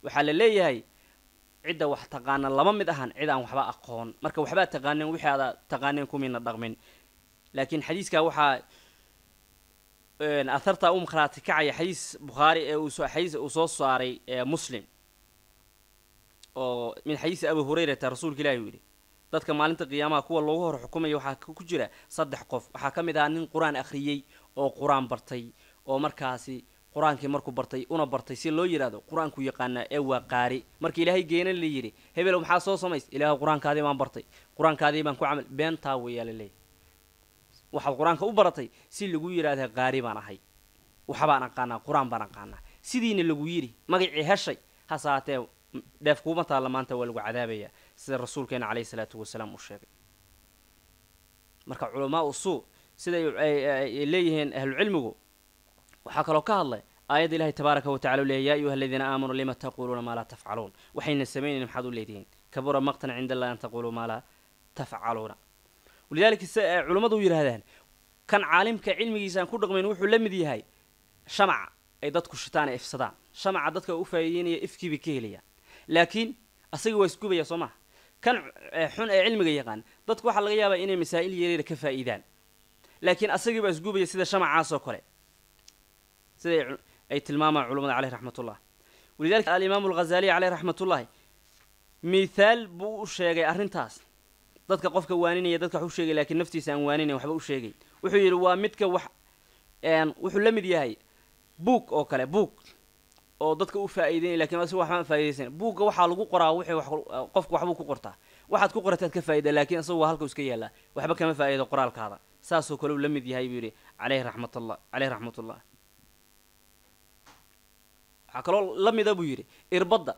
waxaa la leeyahay cidda wax taqaana lama mid ahan cid aan waxba aqoon marka waxbaa taqaaneen wixii aada taqaaneen kumiina dhaqmin laakiin xadiiskaa waxaa ahartaa u um makhlaati kacaya xadiis bukhaari ee xadiis uu soo saaray muslim oo min xadiisi abu hurayrata rasuulka ilahi uu yidhi dadka maalinta qiyaamaha kuwa loogu hor xukumaya waxaa ku jira saddex qof waxaa ka mid ahaa nin qur-aan akhriyey oo qur-aan bartay oo markaasi qur-aankii markuu bartay una bartay si loo yidhahdo qur-aanku yaqaanaa ee waa qaari marka ilaahay geenan la yidhi hebel maxaa soo samays ilaah qur-aankaadii baan bartay qur-aankaadii baan ku camal beentaa weeyaa laleeyahy waxaad qur-aanka u baratay si lagu yidhaahda qaari baan ahay waxbaan aqaanaa qur-aan baan aqaanaa sidiina lagu yidhi magacii heshay hase haatee dheef kuuma taalla maanta waa lagu cadaabayaa sida rasuulkeena caleyhi salaatu wasalaam uu sheegay marka culamaa usuu siday ay leeyihiin ahlucilmigu waxaa kaloo ka hadlay aayadda ilahay tabaaraka wa tacala u leeyahy yaa ayuha aladiina aamanuu lima taquuluuna maa laa tafcaluun waxayna samaynayn maxaad u leedihiin kabura maqtan cinda allahi an taquuluu maa laa tafcaluuna walidaalika si ay eh, culammadu yidhaahdaan kan caalimka cilmigiisaan ku dhaqmayn wuxuu la mid yahay shamac ay dadku shitaan ee ifsadaan shamaca dadka u faa'iideynaya ifkiibay ka helayaan laakiin asaga waa isgubaya soo maha kan eh, xun ee cilmiga yaqaan dadku waxaa laga yaabaa inay masaa'il yareeda ka faa'iidaan laakiin asagii baa isgubaya sida shamacaasoo kale sida ay tilmaamaan culamada caleyh raxmatullah walidalika alimaamu alghazaali caleyh raxmatullahi mithaal buu u sheegay arrintaas dadka qofka waaninaya dadka wax u sheegay lakiin naftiisa aan waaninayn waxba u sheegay wuxuu yidhi waa midka wax wuxuu la mid yahay buug oo kale buug oo dadka u faa'iideynay lakin asigo waxbaan faaidaysan buugga waxaa lagu qoraa wixii wax waxbuu ku qortaa waxaad ku qorataad ka faa'ida lakiin isagu waa halkau iska yaallaa waxba kama faa'iido qoraalkaada saasoo kale uu la mid yahay buu yidhi caleyhi raxmatullah caleyhi raxmatullah waxaa kaloo la mida buu yidhi irbadda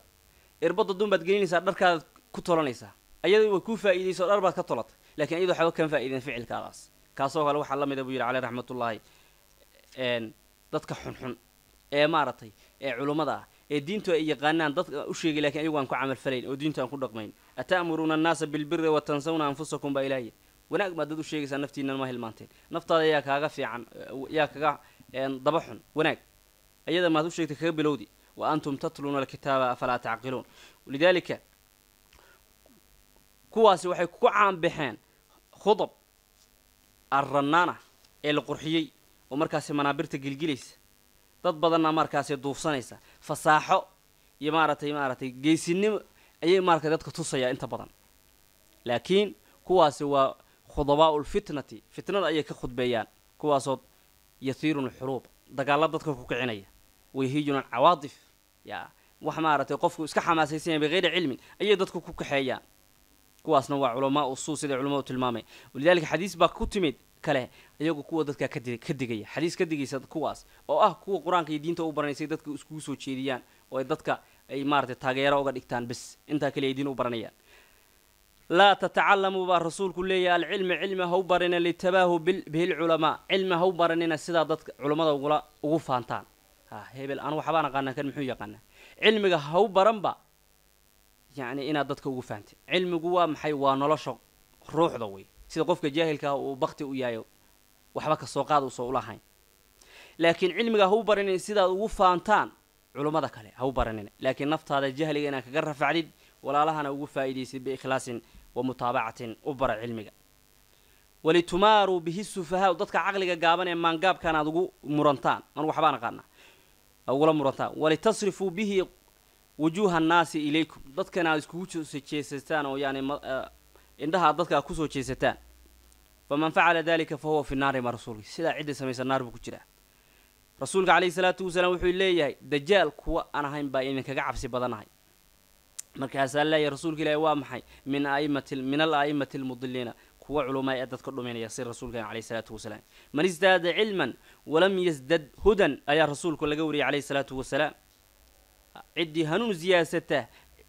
irbadda duun baad gelinaysaa dharkaadaad ku tolanaysaa ayadu way kuu faa'iidayso dhar baad ka tolatay lakiin ayadu waxba kan faa'iideen ficilkaadaas kaasoo kale waxaa la mida buu yidhi caleh raxmatullaahi dadka xunxun ee maaragtay ee culummada ah ee diintu ay yaqaanaan dadka u sheegay lakiin ayagu aan ku camal falayn oo diintu aan ku dhaqmayn ata'muruuna annaasa bilbiri watansawna anfusakum baa ilaahi wanaag baad dad u sheegaysaa naftiinnan ma hilmaanteen naftaada yaa kaaga fiican yaa kaga daba xun wanaag ayada maad u sheegtay kaga bilowdi wa antum tatluuna alkitaaba afalaa tacqiluun kuwaasi waxay ku caanbixeen khudab arranana ee la qurxiyey oo markaasi manaabirta gilgilaysa dad badanna markaasi duufsanaysa fasaaxo iyo maaragtay maaragtay geesinimo ayay maaragtay dadka tusayaa inta badan laakiin kuwaasi waa khudabaau lfitnati fitnada ayay ka khudbeeyaan kuwaasoo yasiirun lxuruub dagaalla dadka ku kicinaya wayahiijun alcawaadif ya wax maaragtay qofku iska xamaasaysanaya bikayri cilmin ayay dadka ku kaxeeyaan kuwaasna waa culamaa usuul sida culamadu tilmaamay walidaalika xadiis baa kale iyagu kuwa dadka ka digaya xadiis ka digaysa kuwaas oo ah kuwa qur-aanka iyo diinta u baranaysay dadka iskugu soo jeediyaan oo dadka ay maaragtay taageero uga dhigtaan bes intaa kale ay diin u baranayaan laa tatacalamu baa rasuulku leeyahay alcilmi cilmi ha u baranina litabaahu bihi lculamaa cilmi ha u baranina sidaa dadka culammada ugula ugu faantaan hebel anu waxbaan aqaanaa kan muxuu yaqaanaa cilmiga ha u baranba yacni inaad dadka ugu fahantid cilmigu waa maxay waa nolosha ruuxda wey sida qofka jaahilkaa uu bakti u yaayo waxba kasoo qaad uusan ulahayn laakiin cilmiga hau baranin sidaad ugu faantaan culummada kale hau baranina laakiin naftaada jahliga inaad kaga rafacdid walaalahana ugu faaidaysid biikhlaasin wa mutaabacatin u bara cilmiga walitumaaruu bihi sufahaa dadka caqliga gaaban ee maangaabkaan aad ugu murantaan an waxbaan aqaanaa ugula murantaan walitasrifuu bihi وجوه الناس إليكم ضد كنا سكوتو ستان أو يعني عندها ضد كوسو سجستان فمن فعل ذلك فهو في النار مع رسوله سلا عدة سميس النار بكتيرة رسولك عليه الصلاة والسلام وحي الله يهي دجال كوا أنا هين باي إنك قعب سبضان هاي مركها سأل الله يا رسولك لا يوام حي من أئمة من الأئمة المضلين كوا علماء أدت كلهم يعني يصير رسولك عليه الصلاة والسلام من ازداد علما ولم يزدد هدى أي رسولك ولا قوري عليه الصلاة والسلام عدي هنون زياسته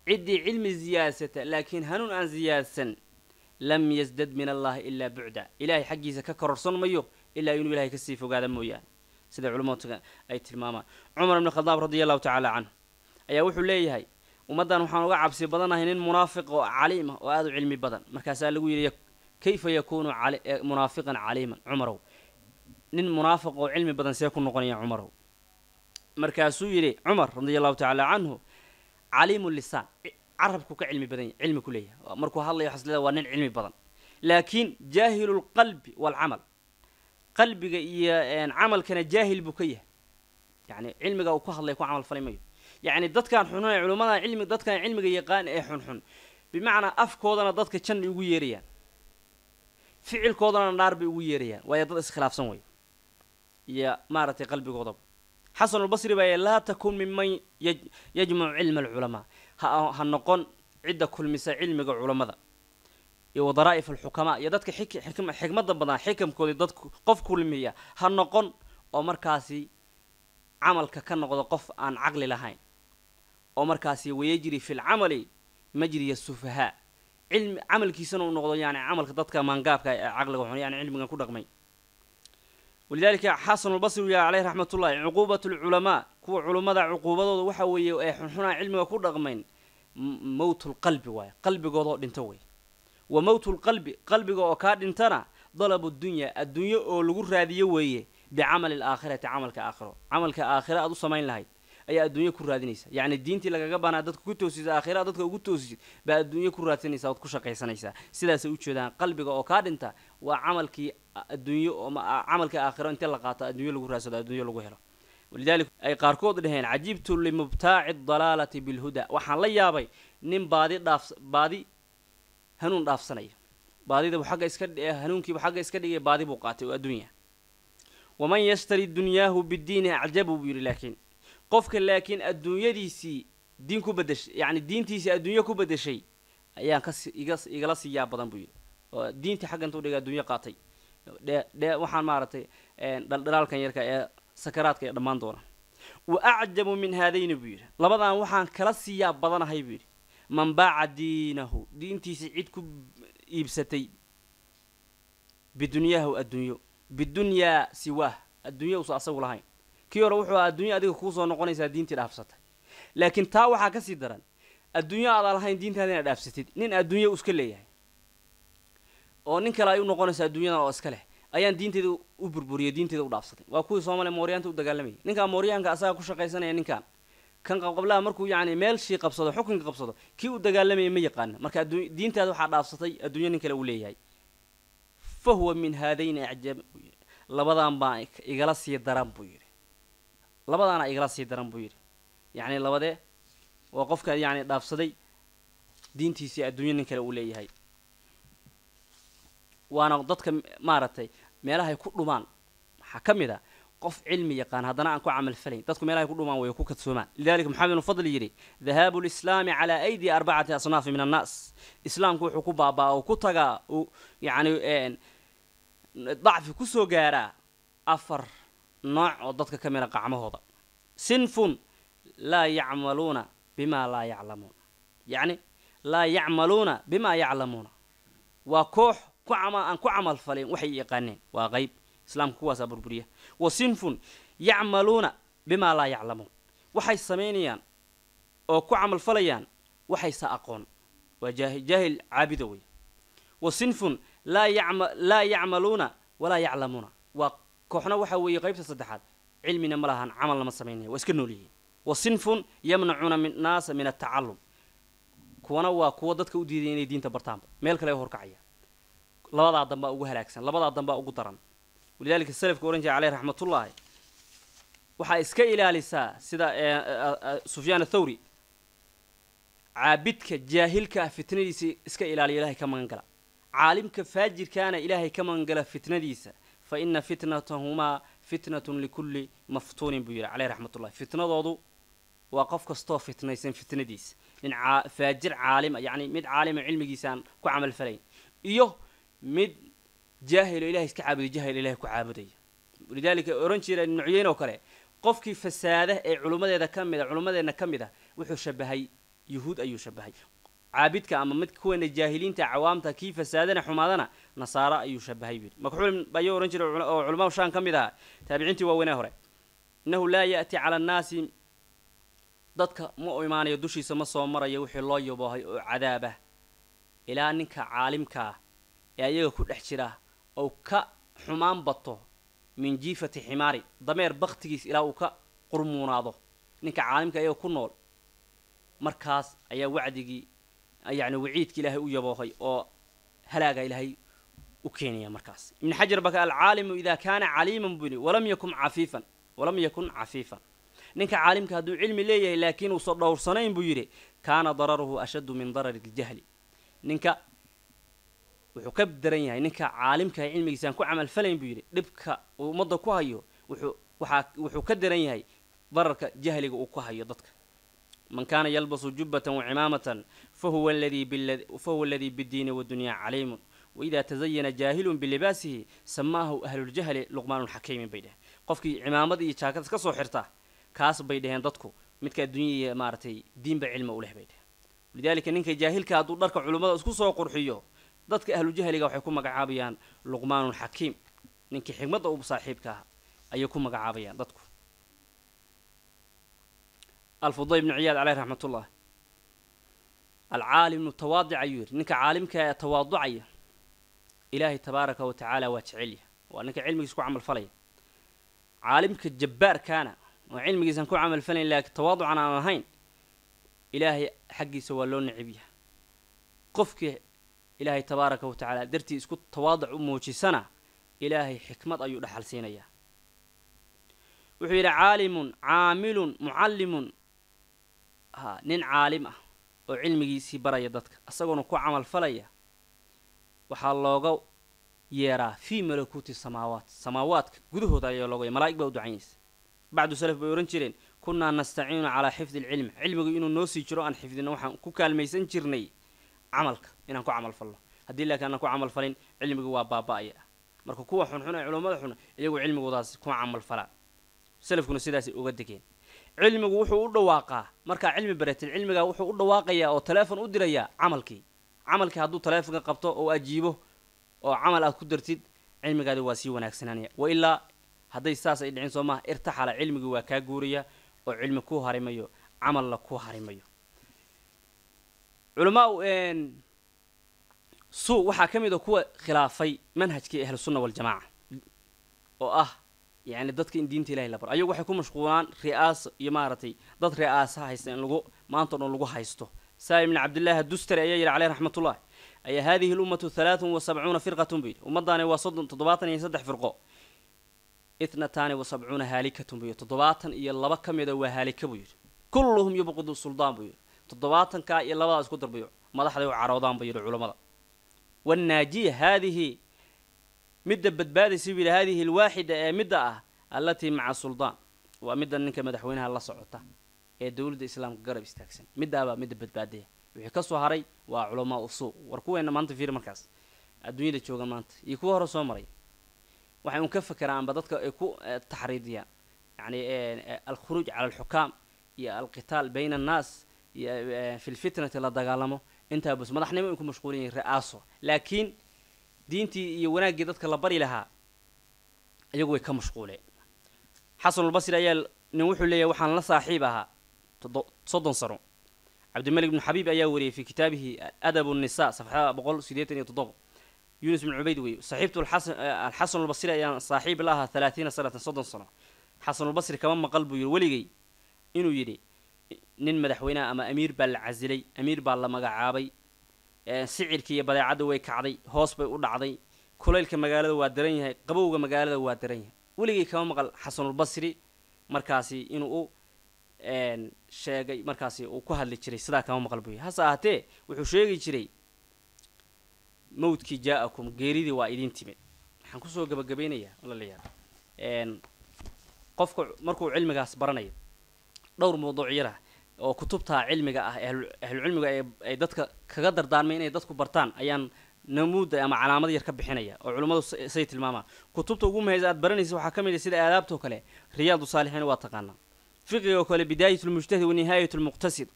عدي علم زياسته لكن هنون أن سياسا لم يزدد من الله إلا بعدا إلهي حقي زكا صن ميو إلا ينوي إلهي كسيف وقاد مويا سيد العلماء أي تلماما عمر بن الخطاب رضي الله تعالى عنه أي وحو ليه هاي ومدى نحن وقعب سي بدن هنين منافق وعليمة وآذو علمي بدن مركز سأل لقوي كيف يكون علي منافقا عليما عمره نن منافق وعلمي بدن سيكون نقنيا عمره markaasuu yidhi cumar radi allahu tacaala canhu caliimu lisaan carabku ka cilmi badan yahy cilmi ku markuu hadlayo xaslada waa nin cilmi badan laakiin jaahilu lqalbi walcamal qalbiga iyo camalkana jaahil buu ka yahay yani cilmiga uu ku hadlay ku camal falay mayo yacni dadkaan xunxun ee culimmada cilmi dadkaan cilmiga yaqaan ee xunxun bimacnaa afkoodana dadka jannay ugu yeerayaan ficilkoodana naar bay ugu yeerayaan waayo dad iskhilaafsan wey iyo maaragtay qalbigoodaba xasan albasri baa laa takun miman yajmacu cilma alculamaa ha noqon cidda kulmisa cilmiga culamada iyo wadaraa'if alxukamaa iyo dadka xikmada badan xikamkoodii dad qof kulmiya ha noqon oo markaasi camalka ka noqdo qof aan caqli lahayn oo markaasi wayajri fi lcamali majriya sufahaa cilmi camalkiisana u noqdo yani camalka dadka maangaabka ah ee caqliga xun yani cilmigan ku dhaqmay walidaalika xasan albasri u yaha raxmat ullahi cuquubat lculamaa kuwa culummada cuquubadooda waxa weeye ee xunxunaa cilmiga ku dhaqmayn mowtu lqalbi waaye qalbigoodoo dhinto wey wa mowtu qalbiga oo kaa dhintana dalabu dunya adduunyo oo lagu raadiyo weeye bicamali alaakhirati camalka aakhiro camalka aakhiro aada u samayn lahayd ayaa adduunyo ku raadinaysa yacni diintii lagaga banaa dadka ku toosisa aakhiraa dadka ugu toosisid baa adduunyo ku raadsanaysa ood ku shaqaysanaysaa sidaasay ujeedaan qalbiga oo kaa dhinta waa camalkii adduunyo camalkii aakhiro inta la qaato adduunyo lagu raasado adduunyo lagu helo walidaalika ay qaarkood dhaheen cajibtu limubtaaci dalaalati bilhuda waxaan la yaabay nin baadi dhaaf baadi hanuun dhaafsanaya baadidabu xagga iska hanuunkiibu xagga iska dhigay baadi buu qaatay oo adduunya waman yashtari dunyaahu bidiini acjabu buu yidhi laakiin qofka laakiin adduunyadiisii diin ku bedeshay yacni diintiisii adduunyo ku bedeshay ayaan kas igala siiyaa badan buu yidhi diintii xagga intuu dhiga adduunyo qaatay dhe waxaan maaragtay dhaldhalaalkan yarka ee sakaraadka ee dhammaan doona wa min haadayni buu yidhi labadan waxaan kala siiyaa badanahay buu yidhi man baaca diinahu diintiisa cid ku iibsatay bidunyahu adduunyo bidunyaa siwaah adduunyo usa asagu lahayn kii hore wuxuu ahaa adduunyo adiga kuusoo noqonaysaa diintii dhaafsatay laakiin taa waxaa kasii daran adduunyo aadaan lahayn diintaada dhaafsatid nin adduunyo iska leeyahay oo nin kale ay u noqonaysa adduunyadan oo iska leh ayaan diinteeda u burburiyo diinteeda u dhaafsaday waa kuwii soomaliya mooryaanta u dagaalamayay ninkaa mooryaanka asaga ku shaqaysanaya ninkan kan qabqablaha markuu yacni meel qabsado xukunka qabsado kii u dagaalamayay ma yaqaana marka diintaada waxaa dhaafsatay adduunya nin kale uu leeyahay fa huwa min haadayni acjab labadan baa igala sii daran buu yidhi labadaana igala sii daran buu yidhi yacni labadee waa qofka yacni dhaafsaday diintiisii adduunya nin kale uu leeyahay waana dadka maaragtay meelaha ay ku dhumaan waxaa ka mid a qof cilmi yaqaan haddana aan ku camal falayn dadku meelahay ku dhumaan way ku kadsoomaan lidalika maxamed ibnu fadl yidhi dahaabu lislaami calaa aydi arbacati asnaafi min annaas islaamku wuxuu ku baabaa oo ku tagaa uu yacni dacfi kusoo gaaraa afar nooc oo dadka ka mida qacmahooda sinfun laa yacmaluuna bimaa laa yaclamuun yacni laa yacmaluuna bimaa yaclamuuna waa koox aan ku camal falayn waxay yaqaaneen waa qayb islaamka kuwaasaa burburiya wa sinfun yacmaluuna bimaa laa yaclamuun waxay samaynayaan oo ku camalfalayaan waxaysa aqoon waa jaahil caabido wey wa sinfun laa yacmaluuna walaa yaclamuuna waa kooxna waxa weeye qaybta saddexaad cilmina ma lahan camalna ma samaynaya waa iska nool yihiin wa sinfun yamnacuuna naasa min atacallum kuwana waa kuwa dadka u diidaya inay diinta bartaanba meel kale horkacaya labadaa dambaa ugu halaagsan labadaa dambaa ugu daran walidaalika salafka oran jira caleyh raxmatullaahi waxaa iska ilaalisaa sida eh, eh, eh, sufyaan athawri caabidka jaahilkaa ah fitnadiisa iska ilaaliya ilahay ka magangala caalimka faajirkaana ilaahay ka magangala fitnadiisa fa ina fitnatahumaa fitnatun likulli maftuunin buu yidhi caleyh raxmatullahi fitnadoodu waa qof kastoo fitnaysan fitnadiisa nin faajir caalim yacni mid caalima cilmigiisaan ku camal falayn iyo mid jaahilo ilahay iska caabuday jaahil ilaha ku caabudaya lidaalika oran jireen nocyeyn oo kale qofkii fasaada ee culummadeeda ka mid ah, a ka mid a ah, wuxuu shabahay yuhuud ayuu shabahay caabidka ama mid kuweena jaahiliinta cawaamta kii fasaadana xumaadana nasaara ayuu shabahay buyidhi makxuul ayuu ohan jiray oo culamau shaan ka mid ahaa taabiciintii waaweynee hore innahu laa ya'ti cala annaasi dadka ma u imaanayo dushiisa ma soo marayo wixii loo yaboohay oo cadaabah ilaa ninka caalimkaa ah ee ayaga ku dhex jira ou ka xumaan bato min jiifati ximaari dameer baktigiis ilaa uu ka qurmuunaado ninka caalimka ayaga ku nool markaas ayaa wacdigii yani waciidka ilaahay u yaboohay oo halaaga ilaahay u keenaya markaas ibn xajar baka alcaalimu ida kaana caliiman buni walam yakun cafiifan walam yakun cafiifan ninka caalimka hadduu cilmi leeyahay laakiin uusa dhowrsanayn buu yidhi kaana dararuhu ashaddu min darari ljahli ninka wuxuu ka daran yahay ninka caalimkahay cilmigiisa aan ku camal falayn buu yidhi dhibka ummadda ku hayo wuxuu waxaa wuxuu ka daran yahay bararka jahliga uu ku hayo dadka man kaana yalbasu jubbatan wacimaamatan fahuwa aladii bidiini wadunya caliimun waidaa tazayana jaahilun bilibaasihi samaahu ahluljahli luqmaanun xakiimin bay dheheen qofkii cimaamad iyo jaakad iska soo xirta kaas bay dheheen dadku midka adduunyaiyo maaragtay diinba cilmi u leh bay dheheen lidaalika ninka jaahilka hadduu dharka culummada isku soo qurxiyo dadka ahlujahliga waxay ku magacaabayaan luqmaanun xakiim ninkii xikmadda u saaxiibka ah ayay ku magacaabayaan dadku alfudayl ibnu ciyaad caleyh raxmatullah alcaalim mutawaadic ayuu yidhi ninka caalimka ee tawaaducaya ilaahay tabaaraka wa tacaala waa jecelya waa ninka cilmigiis ku camal falaya caalimka jabbaarkaana oo cilmigiisan ku camal falayn laakiin tawaaducan aan ahayn ilaahay xaggiisa waa loo necibyahay qofkii ilaahay tabaaraka watacaala dartii isku tawaaduc u muujisana ilaahay xikmad ayuu dhaxal siinayaa wuxuu yidhi caalimun caamilun mucallimun ha nin caalim ah oo cilmigiisii baraya dadka isagoona ku camal falaya waxaa looga yeeraa fii malakuuti samaawaat samaawaadka gudahooda ayaa looga malaig baa u ducaynaysa bacdu salaf bay ohan jireen kunnaa nastaciinu calaa xifdi alcilmi cilmigu inuu noo sii jiro aan xifdino waxaan ku kaalmaysan jirnay camalka inaan ku camal falno haddii laakiin aanan ku camal falin cilmigu waa baaba marka kuwa xunxun ee culammada xun iyagu cilmigoodaas kuma camal falaa salafkuna sidaasay uga degeen cilmigu wuxuu u dhawaaqaa markaa cilmi baratid cilmigaa wuxuu u dhawaaqayaa oo taleefon u dirayaa camalkii camalkii hadduu taleefonka qabto oo ajiibo oo camal aad ku dartid cilmigaadi waa sii wanaagsanaanaya wa ilaa hadday saas ay dhicin soo maaha irtaxala cilmigii waa kaa guuraya oo cilmi ku harimayo camalna ku harimayo علماء إن سو وحكمي ده كوا خلافي منهج كي أهل السنة والجماعة وآه يعني ضد كي دين تلاه لبر أيوة وحكم مشقولان رئاس يمارتي ضد رئاسة هاي سن لغو ما أنتن لغو هاي ستو سالم بن عبد الله الدستر أي عليه رحمة الله أي هذه الأمة ثلاث وسبعون فرقة بيد ومضان وصد تضباطن يسدح فرقه اثنتان وسبعون هالكة بيد تضباطن يلا بكم يدوى هالك بيد كلهم يبغضوا السلطان بيد toddobaatanka iyo labadaa isku darbayo madaxday u caroodaan buu yidhi culammada wannaajiya haadihi midda badbaadaysa buu yidhi haadihi alwaaxida ee midda ah allatii maca suldaan waa midda ninka madaxweynaha la socota ee dowladda islaamka garab istaagsan middaabaa midda badbaadaya wixii kasoo haray waa culamaa usuuq war kuweena maanta fiir markaas adduunyada joogan maanta iyo kuwa hore soo maray waxay un ka fakeraanba dadka ay ku eh, taxriidiyaan yacni eh, eh, alkhuruuj cala alxukaam iyo alqitaal bayna annaas filfitnati la dagaalamo intaa madaxnimo ay ku mashquulin yihin ra-aaso laakiin diintii iyo wanaaggii dadka la bari lahaa iyagu way ka mashquuleen xasanulbasri ayaa nin wuxuu leeyahy waxaan la saaxiib ahaa soddon sano cabdimalik bnu xabiib ayaa wariyay fi kitaabihi adabu nisa safxada boqol sideetan iyo toddoba yunus bn cubayd wey saaxiibtu alxasanulbasri ayaan saaxiib la ahaa halaatiina sanatan soddon sano xasanulbasri kama maqal buu yihi weligay inuu yidhi nin madaxweyneha ama amiir baa la casilay amiir baa la magacaabay sicirkii iyo badeecadda way kacday hoos bay u dhacday kulaylka magaalada waa daran yahay qabowga magaalada waa daran yahay weligii kama maqal xasanulbasri markaasi inuu u sheegay markaasi uu ku hadli jiray sidaa kama maqal buy hase ahaatee wuxuu sheegi jiray mawdkii jaa-akum geeridii waa idin timid waxaan kusoo gabagabaynayaa laleeyahay qofka markuu cilmigaas baranayo dhowr mawduuc yara ah oo kutubta cilmiga ah ahlucilmiga ay dadka kaga dardaarmay inay dadku bartaan ayaan namuuda ama calaamad yar ka bixinaya oo culummadu say tilmaamaan kutubta ugu mahaysa aad baranaysa waxaa ka mid a ah sida aadaabtoo kale riyaadu saalixiin waa taqaanaa fiqiga oo kale bidaayat lmujtahid wa lmuqtasid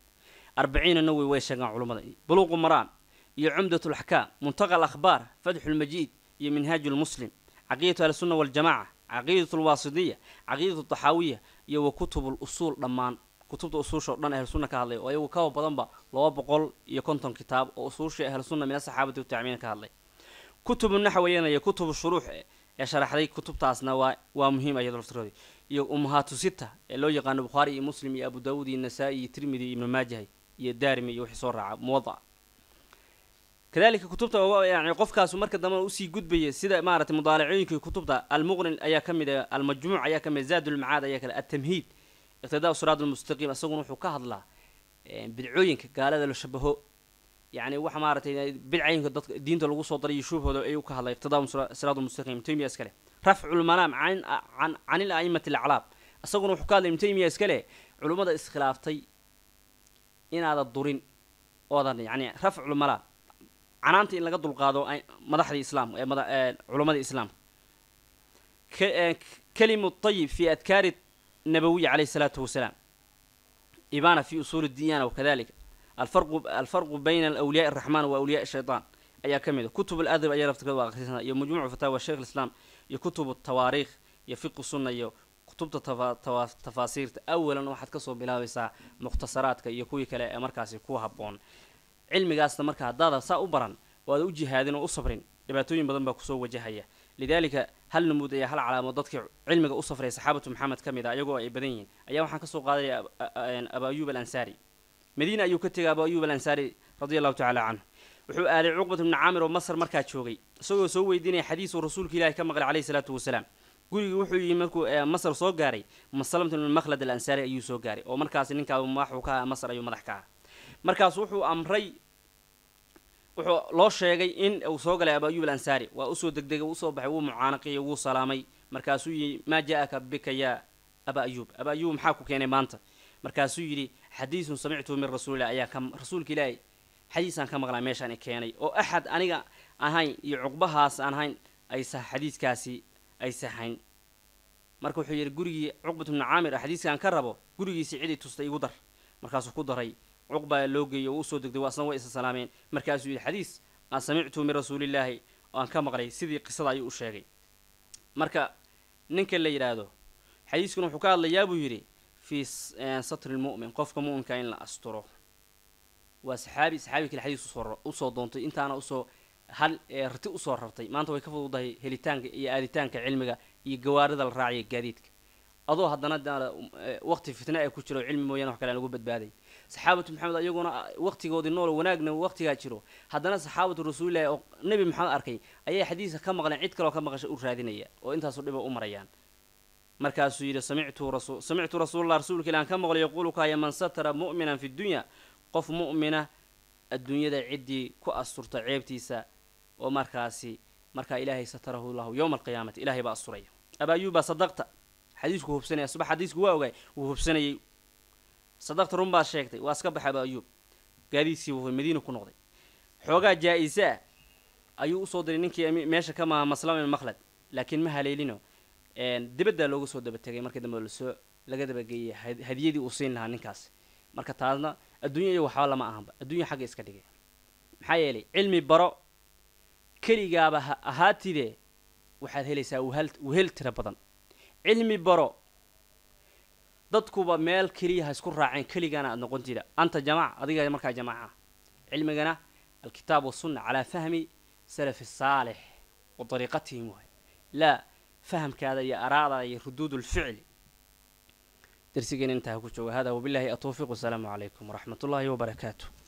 arbaciina nawi way sheegaan culummada buluuqu maraan iyo cumdat laxkaam muntaqa alakhbaar fatxu lmajiid iyo minhaaju lmuslim caqiidatu ahlisunna waljamaca caqiidatu alwaasidiya caqiidatu taxaawiya iyo wa kutubul usuul dhammaan kutubta usuusha o dhan ahlu ahlusunna ka hadlay oo ayagu kaba badanba laba boqol iyo konton kitaab oo usuushii ahlusunna mina saxaabati watacmiina ka hadlay kutubu naxwiyana iyo kutubu shuruux ee sharaxday kutubtaasna waa waa muhiim ayado laftiroodi iyo ummahaatu sita ee loo yaqaano bukhaari iyo muslim iyo abu daawud iyo nasaa-i iyo tirmidi iyo ibnu maajahay iyo daarimi iyo wixii soo raaca muwadac كذلك كتبت يعني قف كاس ومرك دم أوسي جود بي سيدا مارة مطالعين كي كتبته المغن أيا كم المجموع أيا كم زاد المعاد أيا التمهيد اقتداء صراط المستقيم أصغر وحوك هذلا يعني بدعوين قال هذا شبهه يعني وح مارة إيه، بدعوين كدت دين تلو قصة طري يشوف هذا أيوك هلا اقتداء صراط المستقيم تيمي أسكله رفع المنام عن عن عن الأئمة العلاب أصغر وحوك هذا تيمي أسكله علوم هذا استخلافتي إن هذا الدورين وهذا يعني رفع المنام canaanta in laga dulqaado madaxda islaamka ee culammada islaamka kalimu طayib fi adkaari nabawiy calayh الsalaatu wasalaam ibana fi usuuli diyaana wakadalika alfarqu alfarqu bayna alawliyaءi الraxmaan wa awliyaء الshayطaan ayaa ka mid a kutub aladab ayaa laftirkeed waa akhrisanaa iyo majmuucu fataawa sheikh islam iyo kutub tawaariikh iyo fiqu sunna iyo kutubta tafaasiirta awalan waxaad kasoo bilaabaysaa mukhtasaraadka iyo kuwii kale ee markaasi ku haboon cilmigaasna marka haddaada saa u baran waad u jihaadin oo u sabrin dhibaatooyin badan baa kusoo wajahaya lidaalika hal namuud ayaa hal calaamo dadkii cilmiga u safray saxaabatu maxamed ka mid a iyagoo ay badan yihiin ayaa waxaan kasoo qaadaya aba ayuub alansaari madiina ayuu ka tegay aba ayuub alansaari radia allahu tacala canhu wuxuu aaday cuqbat ibni caamir oo masar markaa joogay isagoo soo weydiinaya xadiis uu rasuulka ilaahi ka maqlay caleyhi salaatu wasalaam gurigii wuxuu yimi markuu masar soo gaaray masalamtu min makhlad alansaari ayuu soo gaaray oo markaas ninkaa madaxuu ka aha masar ayuu madax ka aha markaas wuxuu amray wuxuu loo sheegay in uu soo galay abaayub alansaari waa usoo degdegay usoo baxay wuu mucaanaqiyey wuu salaamay markaasuu yidhi maa ja-aka bika yaa aba ayuub aba ayuub maxaa ku keenay maanta markaasuu yidhi xadiisun samictuhu min rasuulilah ayaa ka rasuulka ilaahay xadiisaan ka maqlaa meeshaan i keenay oo axad aniga ahayn iyo cuqbahaas aan ahayn ay xadiiskaasi ay saxayn marka wuxuu yidhi gurigii cuqbat bni caamir xadiiskan ka rabo gurigiisii cidii tustay igu dar markaasuu ku daray cuqbaa loo geeyo wuu usoo degday waasna way isa salaameen markaasuu yidhi xadiis aan samictu min rasuulillaahi aan ka maqlay sidii qisada ayuu u sheegay marka ninka la yidhaahdo xadiiskuna wuxuu ka hadlayaa buu yidhi fii e, satri qofka mu'minka in la asturo waa saxaabi saxaabi kale xadiis usoo doontay intaana usoo hal e, rati usoo rartay maanta way ka fududahay helitaanka iyo aaditaanka cilmiga iyo gawaarida la raaciya gaadiidka adoo haddana e, waqti fitna ay ku jiro cilmi mooyaane wax kale lagu badbaaday saxaabatu maxamed iyaguna waqtigoodii nool wanaagna waqtigaa jiro haddana saxaabatu rasuulilahi oo nebi maxamed arkay ayay xadiiska ka maqleen cid kaleo ka maqasha u raadinaya oo intaasu dhiba ah u marayaan markaasuu yidhi samictu rasuulallah rasuulka ilaan ka maqlo yaquulu kaaya man satara mu'minan fi dunya qof mu'mina adduunyada ciddii ku asturta ceebtiisa oo markaasi markaa ilaahay satarahu llahu yowma alqiyaamati ilahay baa asturaya abaayuubbaa sadaqta xadiisku hubsanaya subax xadiisku waa ogaay wuu hubsanayay sadaqta run sheegtay waa iska baxaba ayuub gaadiidkii wuuy madiina ku noqday xoogaa jaa isa ayuu usoo diray ninkii meesha ka maha maslama makhlad laakiin ma haleelino dibaddaa looga soo dabategay markii dambe lasoo laga dabageeyey hadiyadii uu siin lahaa ninkaas marka taasna adduunya iyo waxba lama ahanba adduunya xagga iska dhigay maxaa yeelay cilmi baro keligaaba ahaatide waxaad helaysaa whel tiro badan cilmi baro dadkuba meel keliya ha isku raaceen keligana aad noqon tida anta jamac adiga markaa jamaaca cilmigana alkitaab wasunna calaa fahmi salafi saalix wa ariiqatihim waay laa fahamkaada iyo araada iyo ruduud lficli darsigeena intaa ku jooga hada wabilahi atowfiq wasalaamu calaykum waraxmat ullaahi wabarakaatu